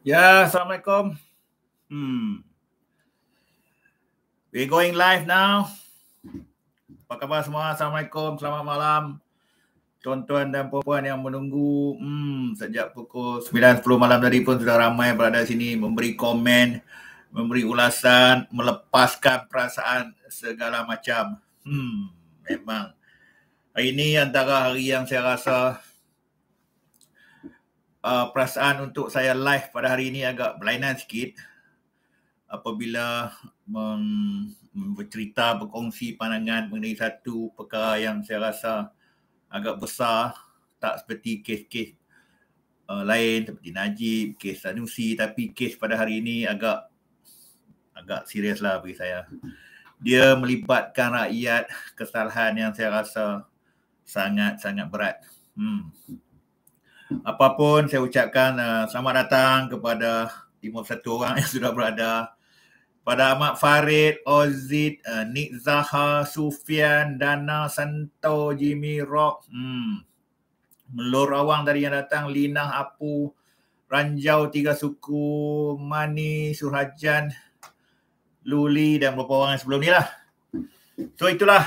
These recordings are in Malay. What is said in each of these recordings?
Ya, Assalamualaikum. Hmm. We going live now. Apa khabar semua? Assalamualaikum. Selamat malam. Tuan-tuan dan puan-puan yang menunggu hmm, sejak pukul 9.10 malam tadi pun sudah ramai berada sini memberi komen, memberi ulasan, melepaskan perasaan segala macam. Hmm, memang. Hari ini antara hari yang saya rasa uh, perasaan untuk saya live pada hari ini agak berlainan sikit apabila mem- bercerita, berkongsi pandangan mengenai satu perkara yang saya rasa agak besar tak seperti kes-kes uh, lain seperti Najib, kes Sanusi tapi kes pada hari ini agak agak serius lah bagi saya dia melibatkan rakyat kesalahan yang saya rasa sangat-sangat berat. Hmm. Apapun saya ucapkan uh, selamat datang kepada 51 orang yang sudah berada pada Ahmad Farid, Ozid, uh, Nik Zaha, Sufian, Dana, Santo, Jimmy, Rock, hmm. Melur Awang dari yang datang, Lina, Apu, Ranjau, Tiga Suku, Mani, Surajan, Luli dan beberapa orang yang sebelum ni lah. So itulah.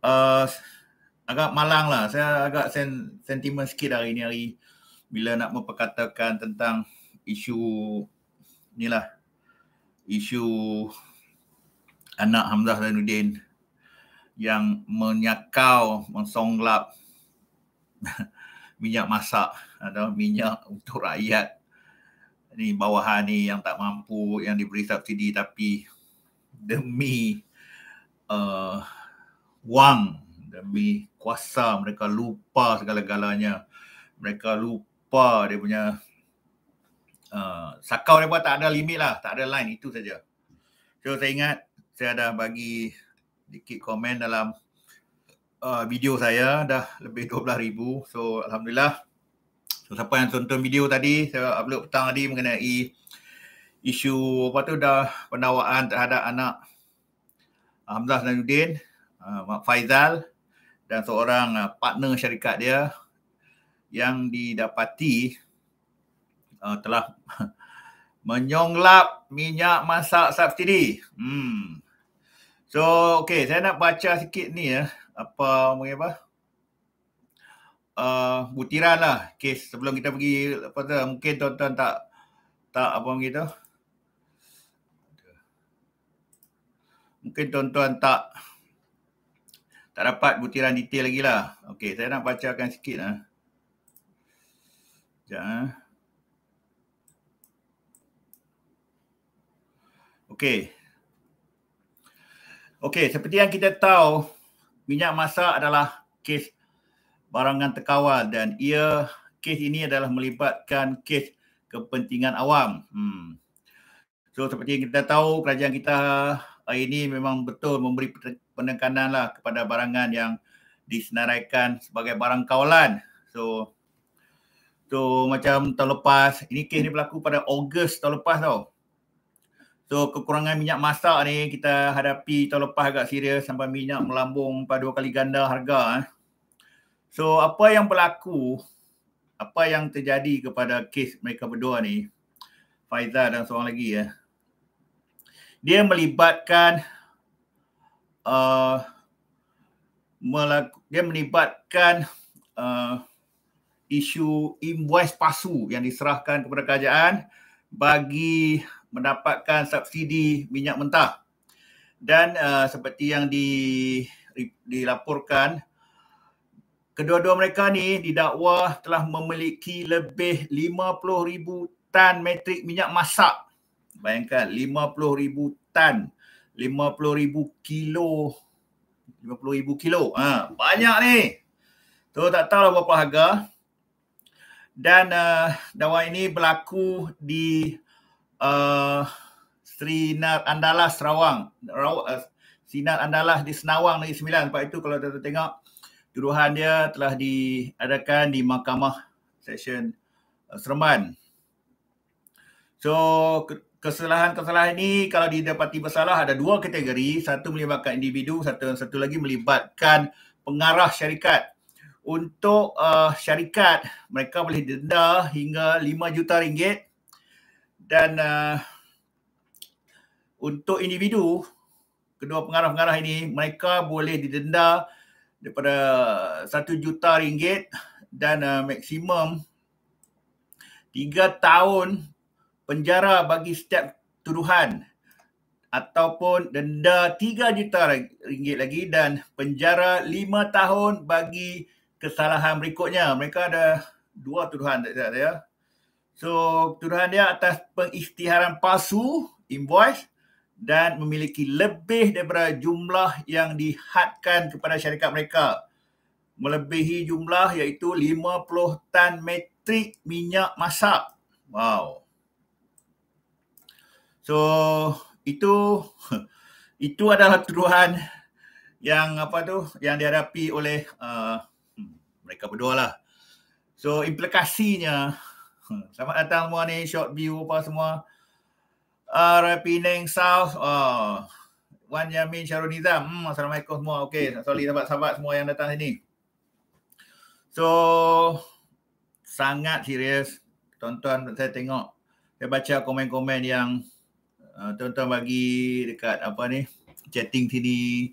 Uh, agak malang lah. Saya agak sen sentimen sikit hari ni hari bila nak memperkatakan tentang isu ni lah. Isu anak Hamzah dan Zainuddin yang menyakau, mensonglap minyak masak atau minyak untuk rakyat ni bawahan ni yang tak mampu yang diberi subsidi tapi demi uh, wang demi kuasa mereka lupa segala-galanya mereka lupa dia punya uh, sakau dia buat tak ada limit lah tak ada line itu saja so saya ingat saya dah bagi sedikit komen dalam uh, video saya dah lebih 12000 so alhamdulillah so, siapa yang tonton video tadi saya upload petang tadi mengenai isu apa tu dah pendawaan terhadap anak Hamzah Nanuddin, uh, Mak Faizal, dan seorang uh, partner syarikat dia yang didapati uh, telah menyonglap minyak masak subsidi. Hmm. So, okay, saya nak baca sikit ni ya. Apa, mungkin apa? Uh, butiran lah kes sebelum kita pergi apa tu, mungkin tuan-tuan tak tak apa begitu mungkin tuan-tuan tak tak dapat butiran detail lagi lah. Okay, saya nak bacakan sikit lah. Sekejap lah. Okay, okay. seperti yang kita tahu, minyak masak adalah kes barangan terkawal dan ia kes ini adalah melibatkan kes kepentingan awam. Hmm. So seperti yang kita tahu, kerajaan kita hari ini memang betul memberi penekanan lah kepada barangan yang disenaraikan sebagai barang kawalan. So so, macam tahun lepas, ini kes ni berlaku pada Ogos tahun lepas tau. So kekurangan minyak masak ni kita hadapi tahun lepas agak serius sampai minyak melambung pada dua kali ganda harga. Eh. So apa yang berlaku, apa yang terjadi kepada kes mereka berdua ni, Faizal dan seorang lagi ya. Dia melibatkan Uh, melaku, dia melibatkan uh, isu invoice pasu yang diserahkan kepada kerajaan bagi mendapatkan subsidi minyak mentah dan uh, seperti yang di, dilaporkan kedua-dua mereka ni didakwa telah memiliki lebih 50,000 tan metrik minyak masak bayangkan 50,000 tan 50,000 kilo. 50,000 kilo. Ha, banyak ni. Tu so, tak tahu berapa harga. Dan uh, dawai ini berlaku di uh, Sinar Andalas, Sarawang. Raw, uh, Sinar Andalas di Senawang, Negeri Sembilan. Sebab itu kalau kita tengok, tuduhan dia telah diadakan di Mahkamah Session uh, Seremban. So, kesalahan-kesalahan ini kalau didapati bersalah ada dua kategori, satu melibatkan individu, satu satu lagi melibatkan pengarah syarikat. Untuk uh, syarikat, mereka boleh denda hingga 5 juta ringgit dan uh, untuk individu, kedua pengarah-pengarah ini, mereka boleh didenda daripada 1 juta ringgit dan uh, maksimum 3 tahun penjara bagi setiap tuduhan ataupun denda tiga juta ringgit lagi dan penjara lima tahun bagi kesalahan berikutnya. Mereka ada dua tuduhan tak saya ya. So tuduhan dia atas pengisytiharan palsu invoice dan memiliki lebih daripada jumlah yang dihadkan kepada syarikat mereka. Melebihi jumlah iaitu 50 tan metrik minyak masak. Wow. So itu itu adalah tuduhan yang apa tu yang dihadapi oleh uh, hmm, mereka berdua lah. So implikasinya hmm, sama datang semua ni short view apa semua uh, RIP South uh, Wan Yamin Syarul Nizam hmm, Assalamualaikum semua Okay sorry sahabat-sahabat semua yang datang sini So Sangat serius Tonton saya tengok Saya baca komen-komen yang Ah, tuan-tuan bagi dekat apa ni chatting sini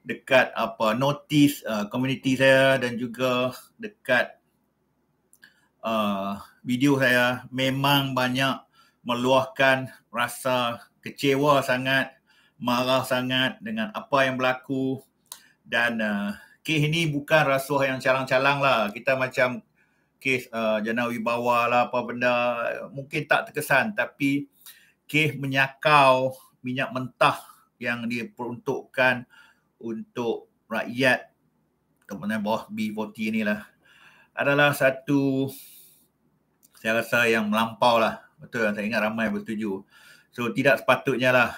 dekat apa notice uh, community saya dan juga dekat uh, video saya memang banyak meluahkan rasa kecewa sangat marah sangat dengan apa yang berlaku dan uh, kes ini bukan rasuah yang calang-calang lah kita macam kes uh, jana wibawa lah apa benda mungkin tak terkesan tapi uh, kes menyakau minyak mentah yang diperuntukkan untuk rakyat kemudian bawah B40 lah adalah satu saya rasa yang melampau lah betul yang saya ingat ramai bertuju so tidak sepatutnya lah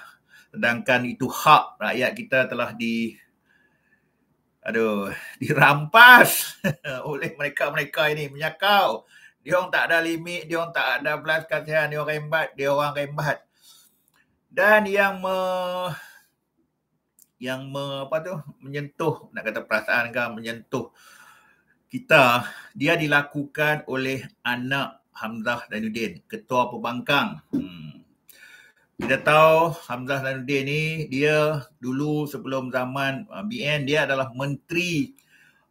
sedangkan itu hak rakyat kita telah di aduh dirampas oleh mereka-mereka ini menyakau dia orang tak ada limit, dia orang tak ada belas kasihan, dia orang rembat, dia orang rembat. Dan yang me, yang me, apa tu menyentuh nak kata perasaan ke kan, menyentuh kita dia dilakukan oleh anak Hamzah Danudin ketua pembangkang hmm. kita tahu Hamzah Danudin ni dia dulu sebelum zaman uh, BN dia adalah menteri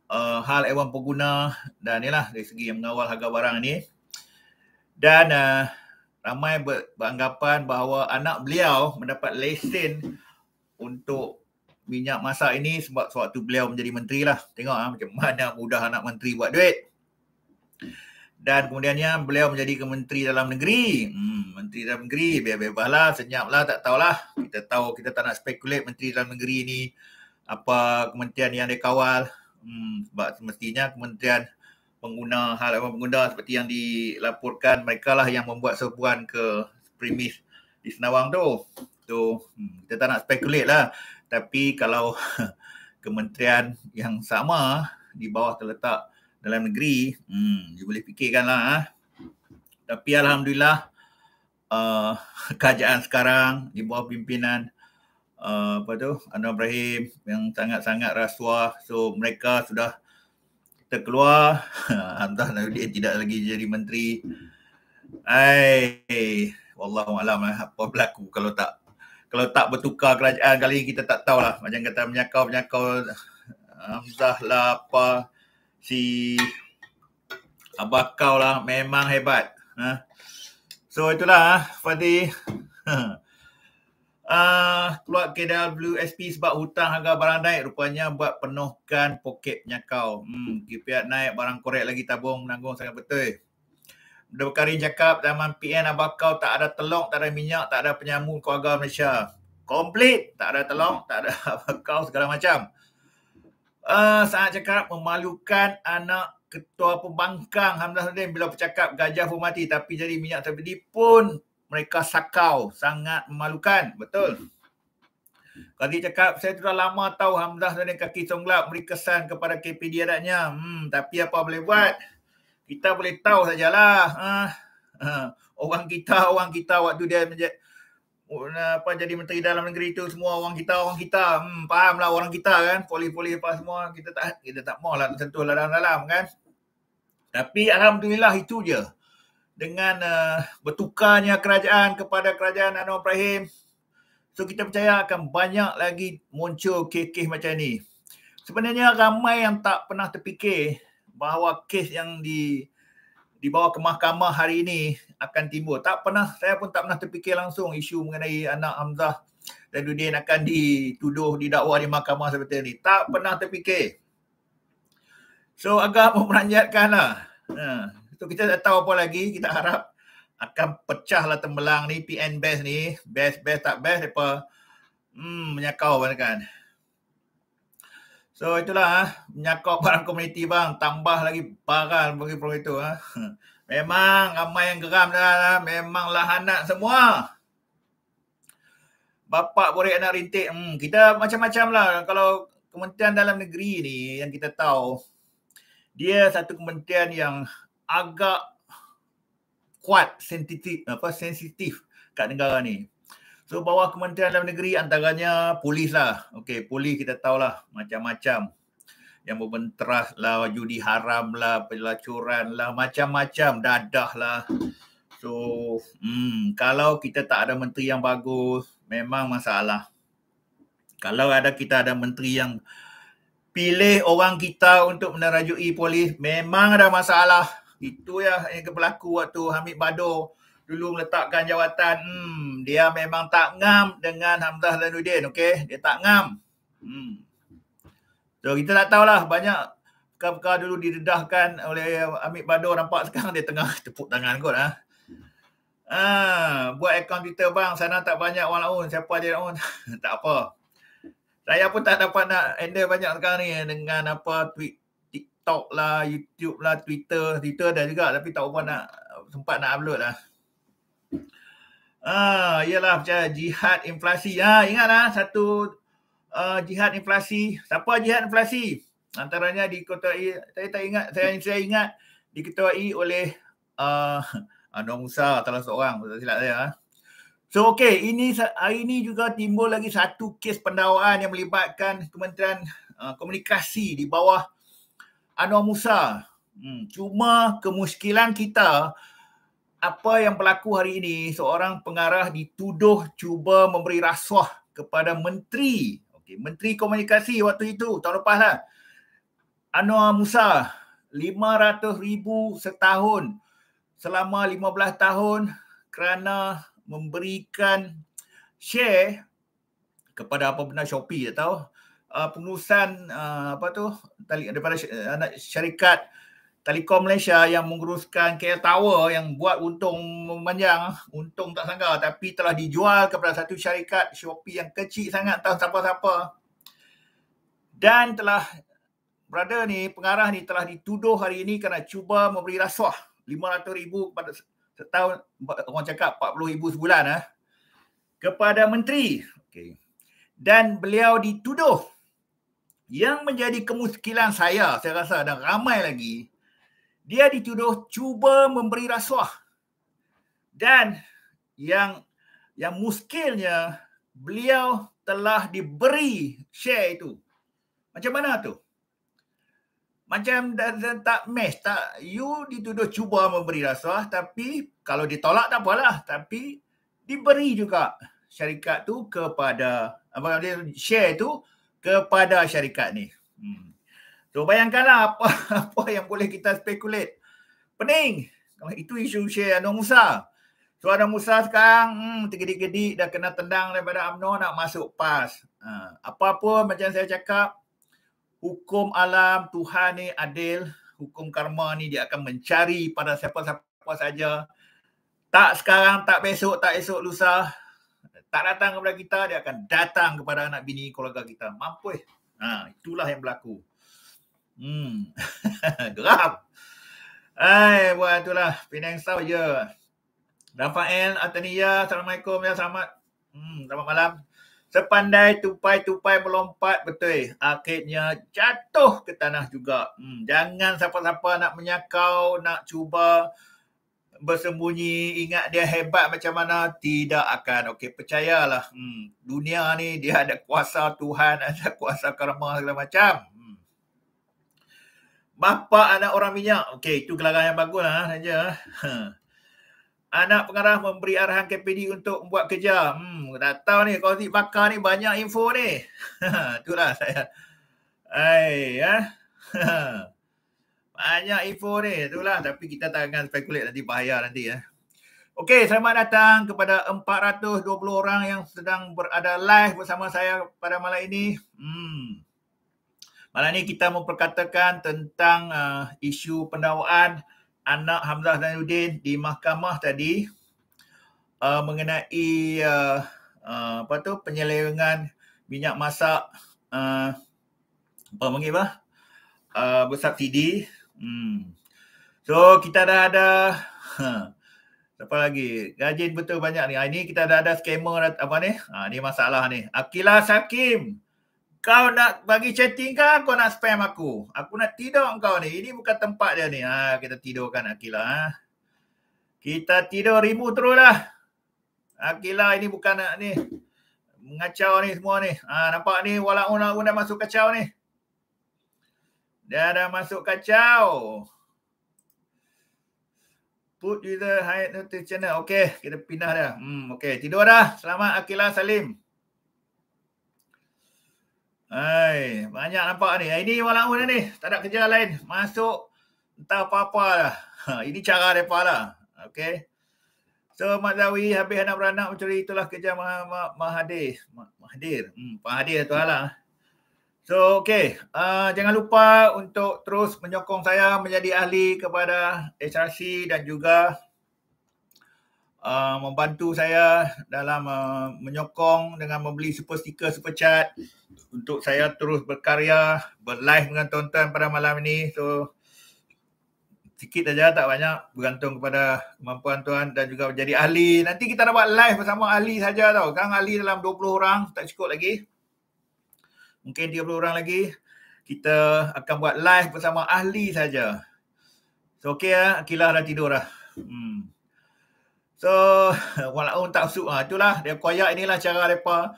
uh, hal ewan pengguna dan lah dari segi yang mengawal harga barang ini. Dan uh, ramai ber- beranggapan bahawa anak beliau mendapat lesen untuk minyak masak ini sebab sewaktu beliau menjadi menteri lah. Tengok ha, macam mana mudah anak menteri buat duit. Dan kemudiannya beliau menjadi ke menteri dalam negeri. Hmm, menteri dalam negeri bebas-bebas lah, senyap lah, tak tahulah. Kita tahu kita tak nak spekulat menteri dalam negeri ni apa kementerian yang dia kawal. Hmm, sebab semestinya kementerian pengguna hal apa pengguna seperti yang dilaporkan mereka lah yang membuat serbuan ke premis di Senawang tu. Tu hmm, kita tak nak spekulat lah. Tapi kalau kementerian yang sama di bawah terletak dalam negeri, hmm, you boleh fikirkan lah. Ha. Tapi Alhamdulillah uh, kerajaan sekarang di bawah pimpinan Ah, apa tu Anwar Ibrahim yang sangat-sangat rasuah so mereka sudah terkeluar Hamzah Nuruddin tidak lagi jadi menteri ai wallahu alam lah apa berlaku kalau tak kalau tak bertukar kerajaan kali ini kita tak tahulah macam kata menyakau-menyakau Hamzah lah apa si Abah kau lah memang hebat ha? So itulah eh, Fadi uh, keluar KWSP sebab hutang harga barang naik rupanya buat penuhkan poket punya kau. Hmm, KPIAT naik barang korek lagi tabung menanggung sangat betul. Dua kali cakap zaman PN abah kau tak ada telok, tak ada minyak, tak ada penyambung keluarga Malaysia. Komplit, tak ada telok, tak ada abah kau segala macam. Uh, ah, sangat cakap memalukan anak ketua pembangkang Hamzah Nudin bila bercakap gajah pun mati tapi jadi minyak terbeli pun mereka sakau sangat memalukan betul Kadi hmm. cakap saya sudah lama tahu Hamzah dan kaki songlap beri kesan kepada KPD adatnya. Hmm, tapi apa boleh buat? Kita boleh tahu sajalah. Ha? ha. Orang kita, orang kita waktu dia menjadi apa jadi menteri dalam negeri itu semua orang kita orang kita hmm, lah orang kita kan poli-poli apa semua kita tak kita tak mahu lah tersentuh dalam dalam kan tapi alhamdulillah itu je dengan uh, bertukarnya kerajaan kepada kerajaan Anwar Ibrahim. So kita percaya akan banyak lagi muncul kes-kes macam ni. Sebenarnya ramai yang tak pernah terfikir bahawa kes yang di dibawa ke mahkamah hari ini akan timbul. Tak pernah, saya pun tak pernah terfikir langsung isu mengenai anak Hamzah dan yang akan dituduh, didakwa di mahkamah seperti ini. Tak pernah terfikir. So agak memperanjatkanlah. Ha. Untuk kita tak tahu apa lagi, kita harap akan pecahlah tembelang ni PN best ni. Best best tak best depa hmm menyakau kan. So itulah ha? menyakau barang komuniti bang, tambah lagi barang bagi pro itu ah. Ha? Memang ramai yang geram dah, lah. memang lahanat semua. Bapa boleh anak rintik. Hmm, kita macam-macam lah. Kalau kementerian dalam negeri ni yang kita tahu. Dia satu kementerian yang agak kuat sensitif apa sensitif kat negara ni. So bawah Kementerian Dalam Negeri antaranya polis lah. Okey, polis kita tahu lah macam-macam yang berbenteras lah, judi haram lah, pelacuran lah, macam-macam, dadah lah. So, hmm, kalau kita tak ada menteri yang bagus, memang masalah. Kalau ada kita ada menteri yang pilih orang kita untuk menerajui polis, memang ada masalah. Itu ya yang berlaku waktu Hamid Badur dulu meletakkan jawatan. Hmm, dia memang tak ngam dengan Hamzah Zainuddin. Okay? Dia tak ngam. Hmm. So, kita tak tahulah banyak perkara dulu didedahkan oleh Hamid Badur. Nampak sekarang dia tengah tepuk tangan kot. Ah, ha? ha, buat akaun Twitter bang. Sana tak banyak orang laun. Siapa dia laun? tak apa. Saya pun tak dapat nak handle banyak sekarang ni dengan apa tweet TikTok lah, YouTube lah, Twitter. Twitter dah juga tapi tak apa nak sempat nak upload lah. Ah, iyalah macam jihad inflasi. Ha, ah, ingatlah satu uh, jihad inflasi. Siapa jihad inflasi? Antaranya diketuai saya tak ingat, saya saya ingat diketuai oleh uh, Anwar Musa salah seorang, tak silap saya. Ah. So okey, ini hari ini juga timbul lagi satu kes pendawaan yang melibatkan Kementerian uh, Komunikasi di bawah Anwar Musa. Hmm. Cuma kemuskilan kita apa yang berlaku hari ini seorang pengarah dituduh cuba memberi rasuah kepada menteri. Okey, menteri komunikasi waktu itu tahun lepas lah. Anwar Musa 500,000 setahun selama 15 tahun kerana memberikan share kepada apa benda Shopee tak tahu uh, pengurusan uh, apa tu tali, daripada uh, anak syarikat Telekom Malaysia yang menguruskan KL Tower yang buat untung memanjang untung tak sangka tapi telah dijual kepada satu syarikat Shopee yang kecil sangat tahu siapa-siapa dan telah brother ni pengarah ni telah dituduh hari ini kerana cuba memberi rasuah 500 ribu pada setahun orang cakap 40 ribu sebulan eh, kepada menteri okay. dan beliau dituduh yang menjadi kemuskilan saya, saya rasa ada ramai lagi, dia dituduh cuba memberi rasuah. Dan yang yang muskilnya, beliau telah diberi share itu. Macam mana tu? Macam tak match, tak you dituduh cuba memberi rasuah tapi kalau ditolak tak apalah, tapi diberi juga syarikat tu kepada apa dia share tu kepada syarikat ni. Hmm. So bayangkanlah apa apa yang boleh kita spekulat. Pening. itu isu share Anwar Musa. Tu Anwar Musa sekarang hmm, tergedi-gedi dah kena tendang daripada UMNO nak masuk PAS. Ha. Apa pun macam saya cakap, hukum alam Tuhan ni adil. Hukum karma ni dia akan mencari pada siapa-siapa saja. Tak sekarang, tak besok, tak esok lusa tak datang kepada kita, dia akan datang kepada anak bini keluarga kita. Mampu eh. Ha, itulah yang berlaku. Hmm. Geram. Hai, buat itulah. Penang sah je. Rafael Atania, Assalamualaikum. Ya, selamat. Hmm, selamat malam. Sepandai tupai-tupai melompat betul. Akhirnya jatuh ke tanah juga. Hmm, jangan siapa-siapa nak menyakau, nak cuba bersembunyi ingat dia hebat macam mana tidak akan okey percayalah hmm dunia ni dia ada kuasa Tuhan ada kuasa karma segala macam hmm. bapa anak orang minyak okey itu gelaran yang baguslah saja anak pengarah memberi arahan KPD untuk buat kerja hmm tak tahu ni kau bakar ni banyak info ni itulah saya ai ya banyak info ni. Itulah. Tapi kita tak akan spekulat nanti bahaya nanti ya. Okey, selamat datang kepada 420 orang yang sedang berada live bersama saya pada malam ini. Hmm. Malam ini kita memperkatakan tentang uh, isu pendawaan anak Hamzah dan Yudin di mahkamah tadi uh, mengenai uh, uh, apa tu penyelewengan minyak masak uh, apa panggil apa? Uh, bersubsidi Hmm. So kita dah ada ha. Apa lagi? Rajin betul banyak ni. Ha, ini kita dah ada scammer apa ni? Ha, ni masalah ni. Akila Sakim. Kau nak bagi chatting ke kau nak spam aku? Aku nak tidur kau ni. Ini bukan tempat dia ni. Ha, kita tidurkan Akila. Ha. Kita tidur remove terus lah. Akila ini bukan nak ni. Mengacau ni semua ni. Ha, nampak ni walau nak guna masuk kacau ni. Dia dah masuk kacau. Put you the high notice channel. Lah. Okay, kita pindah dah. Hmm, okay, tidur dah. Selamat Akilah Salim. Hai, banyak nampak ni. Ini malam mana ni? Tak ada kerja lain. Masuk entah apa-apa lah. Ha, ini cara mereka lah. Okay. So, Mat Zawi habis anak beranak mencuri itulah kerja mahadir. Mahadir. Hmm, Mahathir tu lah. So okay, uh, jangan lupa untuk terus menyokong saya menjadi ahli kepada HRC dan juga uh, membantu saya dalam uh, menyokong dengan membeli super sticker super chat untuk saya terus berkarya berlive dengan tuan-tuan pada malam ini. So sikit saja tak banyak bergantung kepada kemampuan tuan dan juga menjadi ahli. Nanti kita dapat live bersama ahli saja tau. Sekarang ahli dalam 20 orang tak cukup lagi mungkin 30 orang lagi kita akan buat live bersama ahli saja. So okey ah, ya, Akilah dah tidur dah. Hmm. So walau tak masuk ah, itulah dia koyak inilah cara depa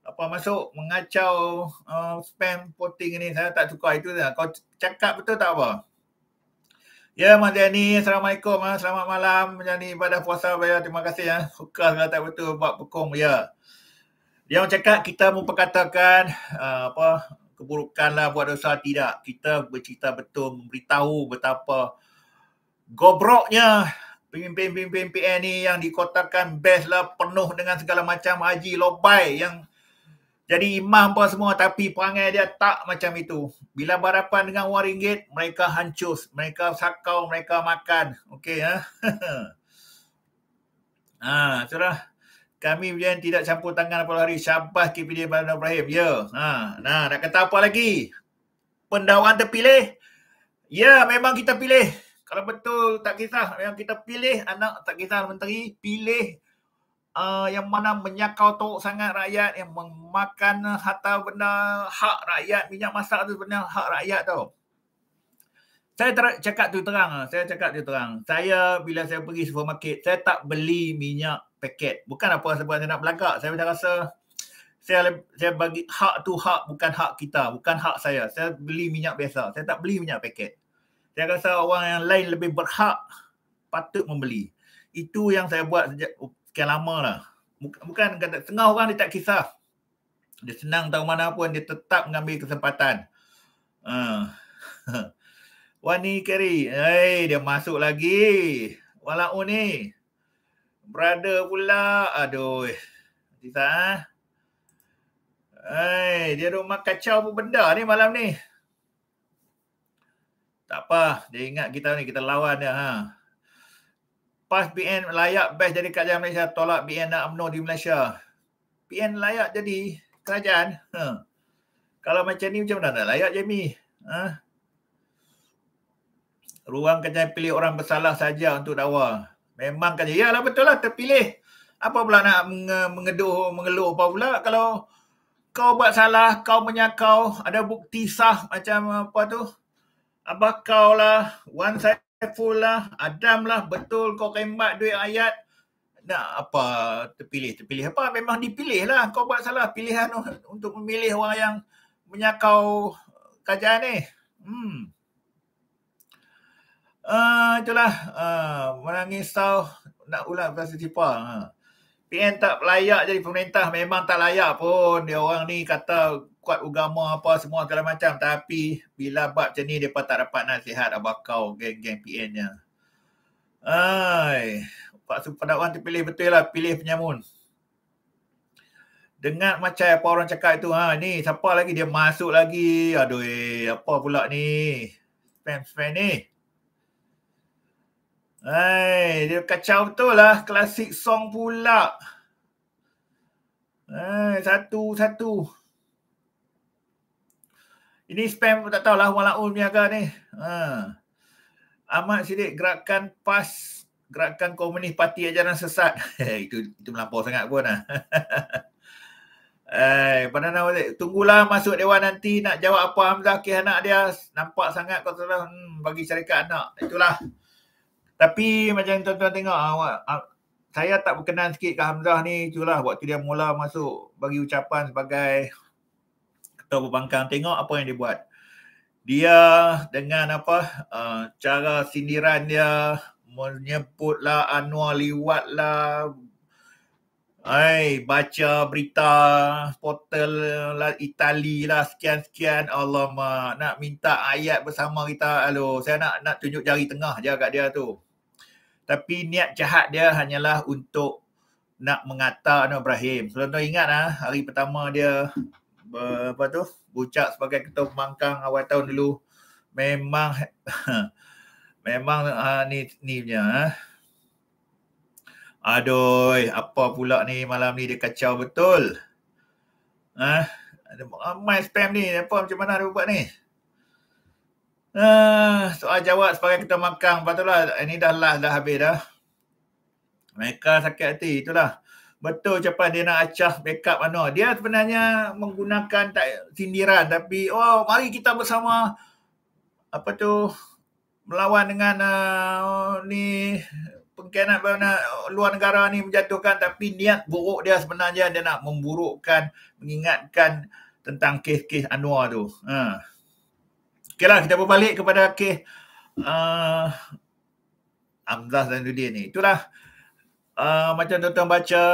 apa masuk mengacau uh, spam voting ini saya tak suka itu dah. Kau cakap betul tak apa? Ya, Mak Jani. Assalamualaikum. Ah. Selamat malam. Mak Jani, ibadah puasa. Baya. Terima kasih. Ya. Ah. Suka sangat tak betul buat pekong. Ya. Yeah. Yang cakap kita memperkatakan uh, apa keburukanlah buat dosa tidak. Kita bercerita betul memberitahu betapa gobroknya pemimpin-pemimpin PN ni yang dikotakan best lah penuh dengan segala macam haji lobai yang jadi imam apa semua tapi perangai dia tak macam itu. Bila berhadapan dengan wang ringgit, mereka hancur, mereka sakau, mereka makan. Okey ya. Ha, ha sudah kami yang tidak campur tangan apa lari syabas KPD Bandar Ibrahim ya ha nah nak kata apa lagi Pendawaan terpilih ya memang kita pilih kalau betul tak kisah yang kita pilih anak tak kisah menteri pilih uh, yang mana menyakau teruk sangat rakyat yang memakan harta benda hak rakyat minyak masak tu benda hak rakyat tau saya ter- cakap tu terang ah. saya cakap tu terang saya bila saya pergi supermarket saya tak beli minyak paket. Bukan apa sebab saya nak belagak. Saya macam rasa saya saya bagi hak tu hak bukan hak kita, bukan hak saya. Saya beli minyak biasa. Saya tak beli minyak paket. Saya rasa orang yang lain lebih berhak patut membeli. Itu yang saya buat sejak sekian lama lah. Bukan kata setengah orang dia tak kisah. Dia senang tahu mana pun dia tetap mengambil kesempatan. Uh. Wani Kerry. Hey, dia masuk lagi. Walau ni brother pula. Aduh. Tita. Eh. Hai, dia rumah kacau pun benda ni malam ni. Tak apa, dia ingat kita ni kita lawan dia ha. Pas BN layak best jadi kerajaan Malaysia tolak BN nak UMNO di Malaysia. BN layak jadi kerajaan. Ha. Kalau macam ni macam mana nak layak Jamie? Ha. Ruang kerja pilih orang bersalah saja untuk dakwa. Memang kata, ya lah betul lah terpilih. Apa pula nak mengeduh, mengeluh apa pula kalau kau buat salah, kau menyakau, ada bukti sah macam apa tu. Apa kau lah, Wan Saiful lah, Adam lah, betul kau rembat duit ayat. Nak apa terpilih, terpilih apa? Memang dipilih lah kau buat salah pilihan untuk memilih orang yang menyakau kerajaan ni. Hmm uh, itulah uh, menangis tau nak ulang pasal tipa. Ha. PN tak layak jadi pemerintah memang tak layak pun. Dia orang ni kata kuat agama apa semua segala macam. Tapi bila bab macam ni mereka tak dapat nasihat abah kau geng-geng PN nya. Ay. Pak Sumpah Dakwan pilih betul lah. Pilih penyamun. Dengar macam apa orang cakap itu. Ha, ni siapa lagi dia masuk lagi. Aduh, eh, apa pula ni? Spam-spam ni. Hai, dia kacau betul lah klasik song pula. Hai, satu satu. Ini spam pun tak tahulah walaupun niaga ni. Ha. amat Sidik gerakan PAS gerakan komunis parti ajaran sesat. itu itu melampau sangat pun ah. Eh, pada nak tunggulah masuk dewan nanti nak jawab apa Hamzah Kehanak dia nampak sangat kau tahu hmm, bagi syarikat anak. Itulah. Tapi macam tuan-tuan tengok awak ah, ah, saya tak berkenan sikit ke Hamzah ni itulah waktu dia mula masuk bagi ucapan sebagai ketua pembangkang tengok apa yang dia buat. Dia dengan apa uh, cara sindiran dia menyebutlah Anwar lah, Hai, baca berita portal lah, Itali lah sekian-sekian Allah mak nak minta ayat bersama kita Aloh, saya nak nak tunjuk jari tengah je kat dia tu tapi niat jahat dia hanyalah untuk nak mengata Anwar Ibrahim. Kalau tuan ingat ah hari pertama dia apa tu bucak sebagai ketua pembangkang awal tahun dulu memang memang uh, ni ni punya ah. Aduh, apa pula ni malam ni dia kacau betul. Ha? Ah, Ada ah, ramai spam ni. Apa macam mana dia buat ni? Uh, soal jawab sebagai kita makang. Lepas itulah, ini eh, dah last, dah habis dah. Mereka sakit hati, itulah. Betul cepat dia nak acah backup mana. Dia sebenarnya menggunakan tak sindiran. Tapi, oh, mari kita bersama apa tu melawan dengan uh, ni pengkhianat mana luar negara ni menjatuhkan tapi niat buruk dia sebenarnya dia nak memburukkan mengingatkan tentang kes-kes Anwar tu. Ha. Uh. Okeylah kita berbalik kepada ke uh, Amzah Zainuddin ni. Itulah uh, macam tuan-tuan baca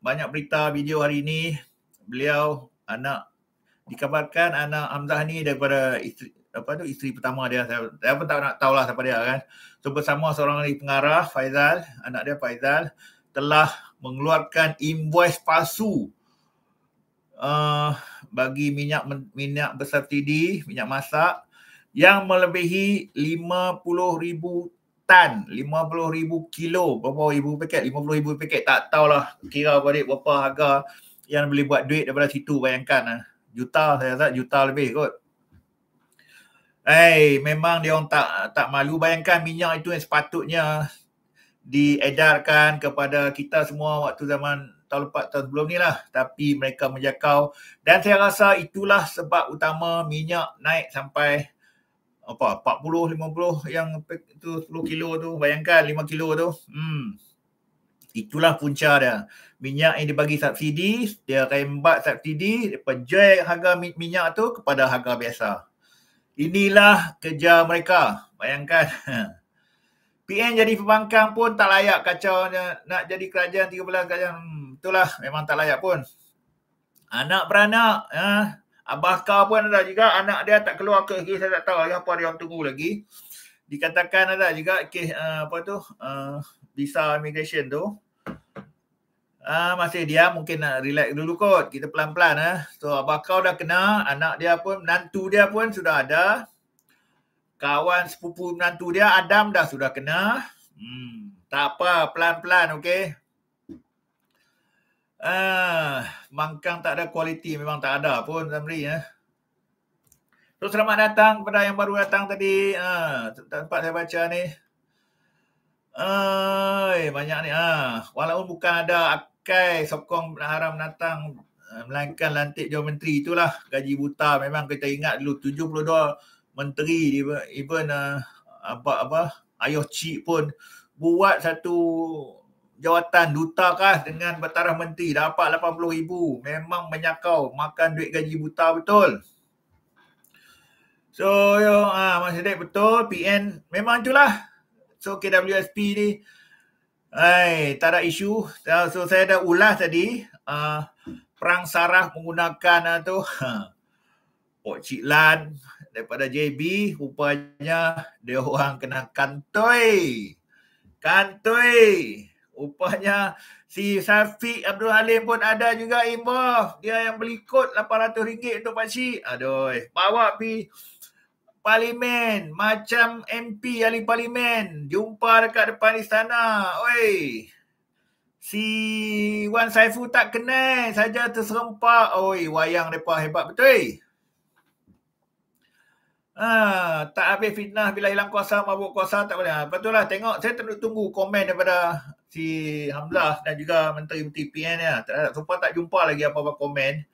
banyak berita video hari ini beliau anak dikabarkan anak Amzah ni daripada isteri apa tu isteri pertama dia saya, saya pun tak nak tahulah siapa dia kan. So bersama seorang lagi pengarah Faizal, anak dia Faizal telah mengeluarkan invoice palsu uh, bagi minyak minyak besar bersubsidi, minyak masak yang melebihi 50,000 tan, 50,000 kilo, berapa ribu paket, 50,000 paket, tak tahulah kira balik berapa harga yang boleh buat duit daripada situ, bayangkan lah. Juta, saya rasa juta lebih kot. Hey, memang dia orang tak tak malu bayangkan minyak itu yang sepatutnya diedarkan kepada kita semua waktu zaman tahun lepas tahun sebelum ni lah. Tapi mereka menjakau dan saya rasa itulah sebab utama minyak naik sampai apa 40 50 yang tu 10 kilo tu bayangkan 5 kilo tu hmm itulah punca dia minyak yang dibagi subsidi dia rembat subsidi pejek harga minyak tu kepada harga biasa inilah kerja mereka bayangkan PN jadi pembangkang pun tak layak kacau nak jadi kerajaan 13 kerajaan hmm, itulah memang tak layak pun anak beranak ha? Bakar pun ada juga anak dia tak keluar ke kes saya tak tahu ayah apa dia tunggu lagi. Dikatakan ada juga kes uh, apa tu uh, visa immigration tu. Uh, masih dia mungkin nak relax dulu kot. Kita pelan-pelan eh. So abah kau dah kena, anak dia pun, nantu dia pun sudah ada. Kawan sepupu menantu dia Adam dah sudah kena. Hmm, tak apa, pelan-pelan okey. Ah, mangkang tak ada kualiti memang tak ada pun Zamri ya. Terus selamat datang kepada yang baru datang tadi. Ah, tempat saya baca ni. Ay, banyak ni. Ah, walaupun bukan ada akai sokong haram datang eh, melainkan lantik jawatan menteri itulah gaji buta memang kita ingat dulu 72 menteri even, even uh, apa apa ayuh cik pun buat satu jawatan duta kah dengan bertaraf menteri dapat 80,000 memang menyakau makan duit gaji buta betul so yo ah ha, maksud betul PN memang itulah so KWSP ni ai tak ada isu uh, so saya dah ulas tadi uh, perang sarah menggunakan uh, tu Pok Cik Lan daripada JB rupanya dia orang kena kantoi kantoi Rupanya si Safi Abdul Halim pun ada juga imbah. Dia yang beli kod RM800 untuk pakcik. Aduh. Eh, bawa pi parlimen. Macam MP ahli parlimen. Jumpa dekat depan istana. Oi. Si Wan Saifu tak kena Saja terserempak. Oi. Wayang mereka hebat betul. Ah, tak habis fitnah bila hilang kuasa, mabuk kuasa tak boleh. Betul lah tengok saya tunggu komen daripada si Hamzah dan juga Menteri Menteri ya. Tak ada sempat tak jumpa lagi apa-apa komen.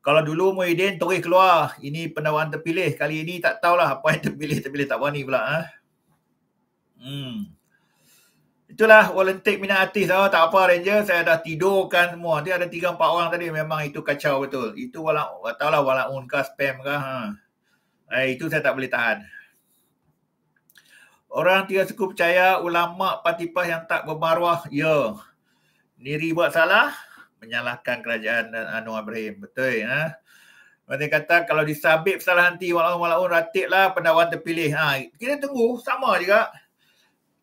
Kalau dulu Muhyiddin terus keluar. Ini pendawaan terpilih. Kali ini tak tahulah apa yang terpilih terpilih tak berani pula Ha? Hmm. Itulah volunteer minat artis tau. Ha? Tak apa Ranger. Saya dah tidurkan semua. Nanti ada tiga empat orang tadi. Memang itu kacau betul. Itu walau, tak tahulah walau unka spam ke. Ha. Eh, itu saya tak boleh tahan. Orang tidak suka percaya ulama patipah yang tak bermaruah. Ya. Niri buat salah menyalahkan kerajaan dan Anwar Ibrahim. Betul ya. Ha? Mereka kata kalau disabit salah nanti walau walau ratiklah pendawan terpilih. Ha, kita tunggu sama juga.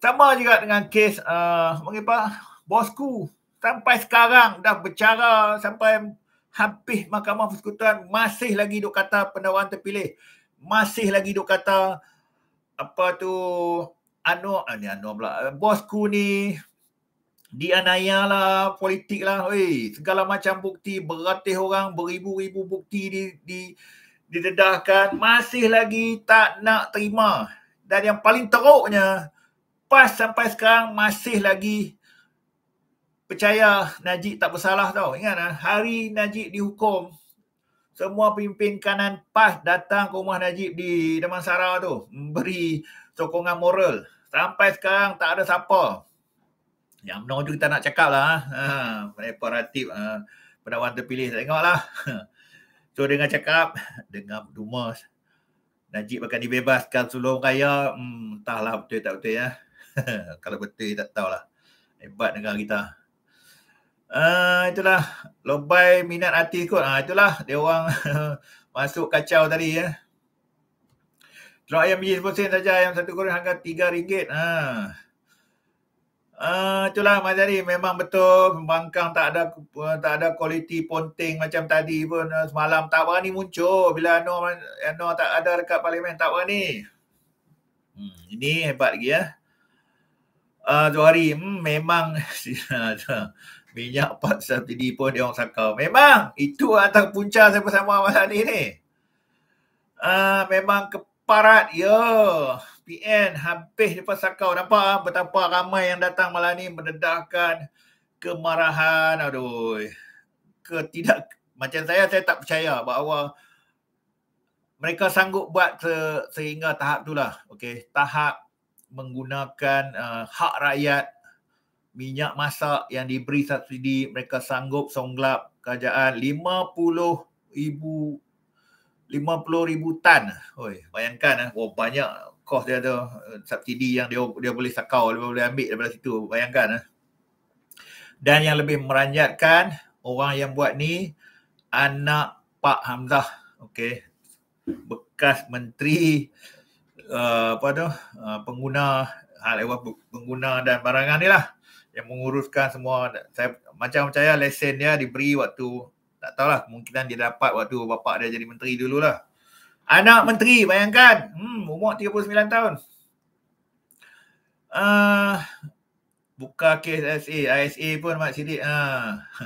Sama juga dengan kes uh, mengapa bosku sampai sekarang dah bercara sampai hampir mahkamah persekutuan masih lagi duk kata pendawan terpilih. Masih lagi duk kata apa tu Anwar ah, ni Anwar pula bosku ni dianaya lah politik lah Oi, segala macam bukti beratih orang beribu-ribu bukti di, di didedahkan masih lagi tak nak terima dan yang paling teruknya pas sampai sekarang masih lagi percaya Najib tak bersalah tau ingat lah hari Najib dihukum semua pimpin kanan PAS datang ke rumah Najib di Damansara tu beri sokongan moral sampai sekarang tak ada siapa yang menang tu kita nak cakap lah ha, reparatif ha, ha. pendakwaan terpilih tak tengok lah so dengan cakap dengan Dumas Najib akan dibebaskan sebelum raya hmm, entahlah betul tak betul ya kalau betul tak tahulah hebat negara kita uh, itulah Lobai minat hati kot. Ah uh, itulah dia orang masuk kacau tadi ya. Telur ayam biji sepusin saja ayam satu goreng harga rm ringgit. Ha. Uh, itulah Mak Zari memang betul pembangkang tak ada tak ada kualiti ponting macam tadi pun ah, semalam tak berani muncul bila Ano, ano tak ada dekat parlimen tak berani. Hmm, ini hebat lagi ya. Uh, Zohari hmm, memang minyak part subsidi pun dia orang sakau. Memang itu antara punca siapa sama masa ni ni. Ah memang keparat ya. PN hampir depa sakau. Nampak ah betapa ramai yang datang malam ni mendedahkan kemarahan. Aduh. Ketidak macam saya saya tak percaya bahawa mereka sanggup buat se, sehingga tahap tu lah. Okay. Tahap menggunakan uh, hak rakyat minyak masak yang diberi subsidi mereka sanggup songglap kerajaan 50 ribu 50,000 tan. Oi, bayangkan eh, oh, banyak kos dia tu subsidi yang dia dia boleh sakau, dia boleh ambil daripada situ. Bayangkan eh. Dan yang lebih meranjatkan, orang yang buat ni anak Pak Hamzah. Okey. Bekas menteri uh, apa tu? Uh, pengguna hal ewa pengguna dan barangan ni lah yang menguruskan semua saya macam percaya lesen dia diberi waktu tak tahulah kemungkinan dia dapat waktu bapak dia jadi menteri dululah anak menteri bayangkan hmm umur 39 tahun uh, buka kes ISA ISA pun Mak Sidik ha uh,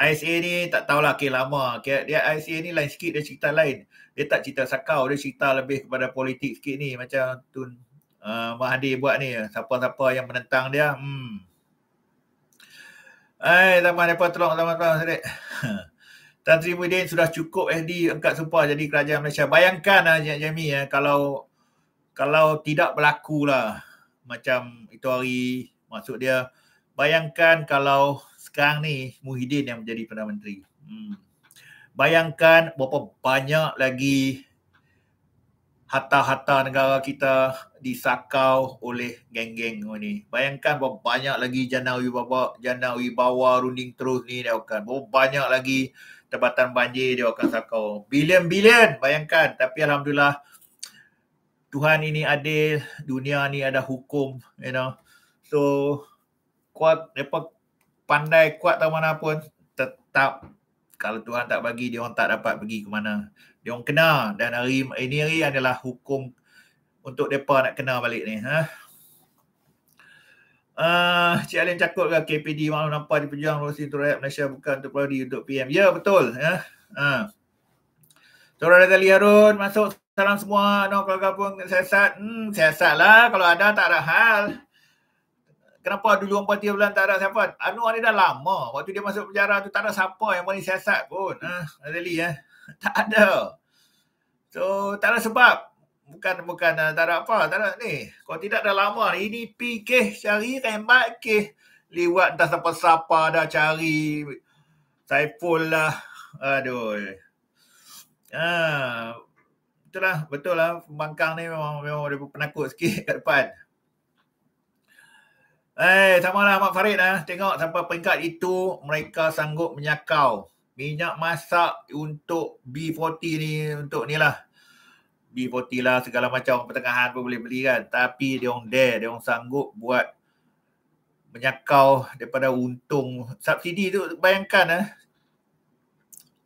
ISA ni tak tahulah kes lama dia ISA ni lain sikit dia cerita lain dia tak cerita sakau dia cerita lebih kepada politik sikit ni macam tun uh, ah, Mahathir buat ni siapa-siapa yang menentang dia hmm Hai, lama depa tolong lama tolong sedek. Tan Sri Muhyiddin sudah cukup SD angkat sumpah jadi kerajaan Malaysia. Bayangkan ah Jamie ya kalau kalau tidak berlaku lah macam itu hari maksud dia bayangkan kalau sekarang ni Muhyiddin yang menjadi Perdana Menteri. Hmm. Bayangkan berapa banyak lagi harta-harta negara kita disakau oleh geng-geng ni. Bayangkan berapa banyak lagi jana wibawa, jana wibawa runding terus ni dia akan. Berapa banyak lagi tebatan banjir dia akan sakau. Bilion-bilion bayangkan. Tapi Alhamdulillah Tuhan ini adil, dunia ni ada hukum, you know. So, kuat, mereka pandai kuat tak mana pun, tetap kalau Tuhan tak bagi, dia orang tak dapat pergi ke mana dia orang kena dan hari eh, ini hari adalah hukum untuk depa nak kena balik ni ha Uh, Cik Alin cakap ke KPD malu nampak di pejuang Rosi untuk rakyat Malaysia bukan untuk Prodi untuk PM. Ya yeah, betul. Ya. Yeah. Ha. Uh. Tuan Raja Harun masuk salam semua. No, kalau gabung sesat. Hmm, sesat lah. Kalau ada tak ada hal. Kenapa dulu 4-3 bulan tak ada siapa? Anu ni dah lama. Waktu dia masuk penjara tu tak ada siapa yang mana sesat pun. Ha. Uh, Razali ya. Yeah. tak ada. So, tak ada sebab. Bukan, bukan, uh, tak ada apa. Tak ada ni. Kalau tidak dah lama. Ini pikir cari rembat ke. Lewat dah sapa sapa dah cari. Saiful lah. Aduh. Ah, ha, Betul lah, betul lah. Pembangkang ni memang memang dia penakut sikit kat depan. Eh, hey, sama lah Ahmad Farid lah. Tengok sampai peringkat itu mereka sanggup menyakau minyak masak untuk B40 ni untuk ni lah B40 lah segala macam orang pertengahan pun boleh beli kan tapi dia orang dare dia orang sanggup buat menyakau daripada untung subsidi tu bayangkan eh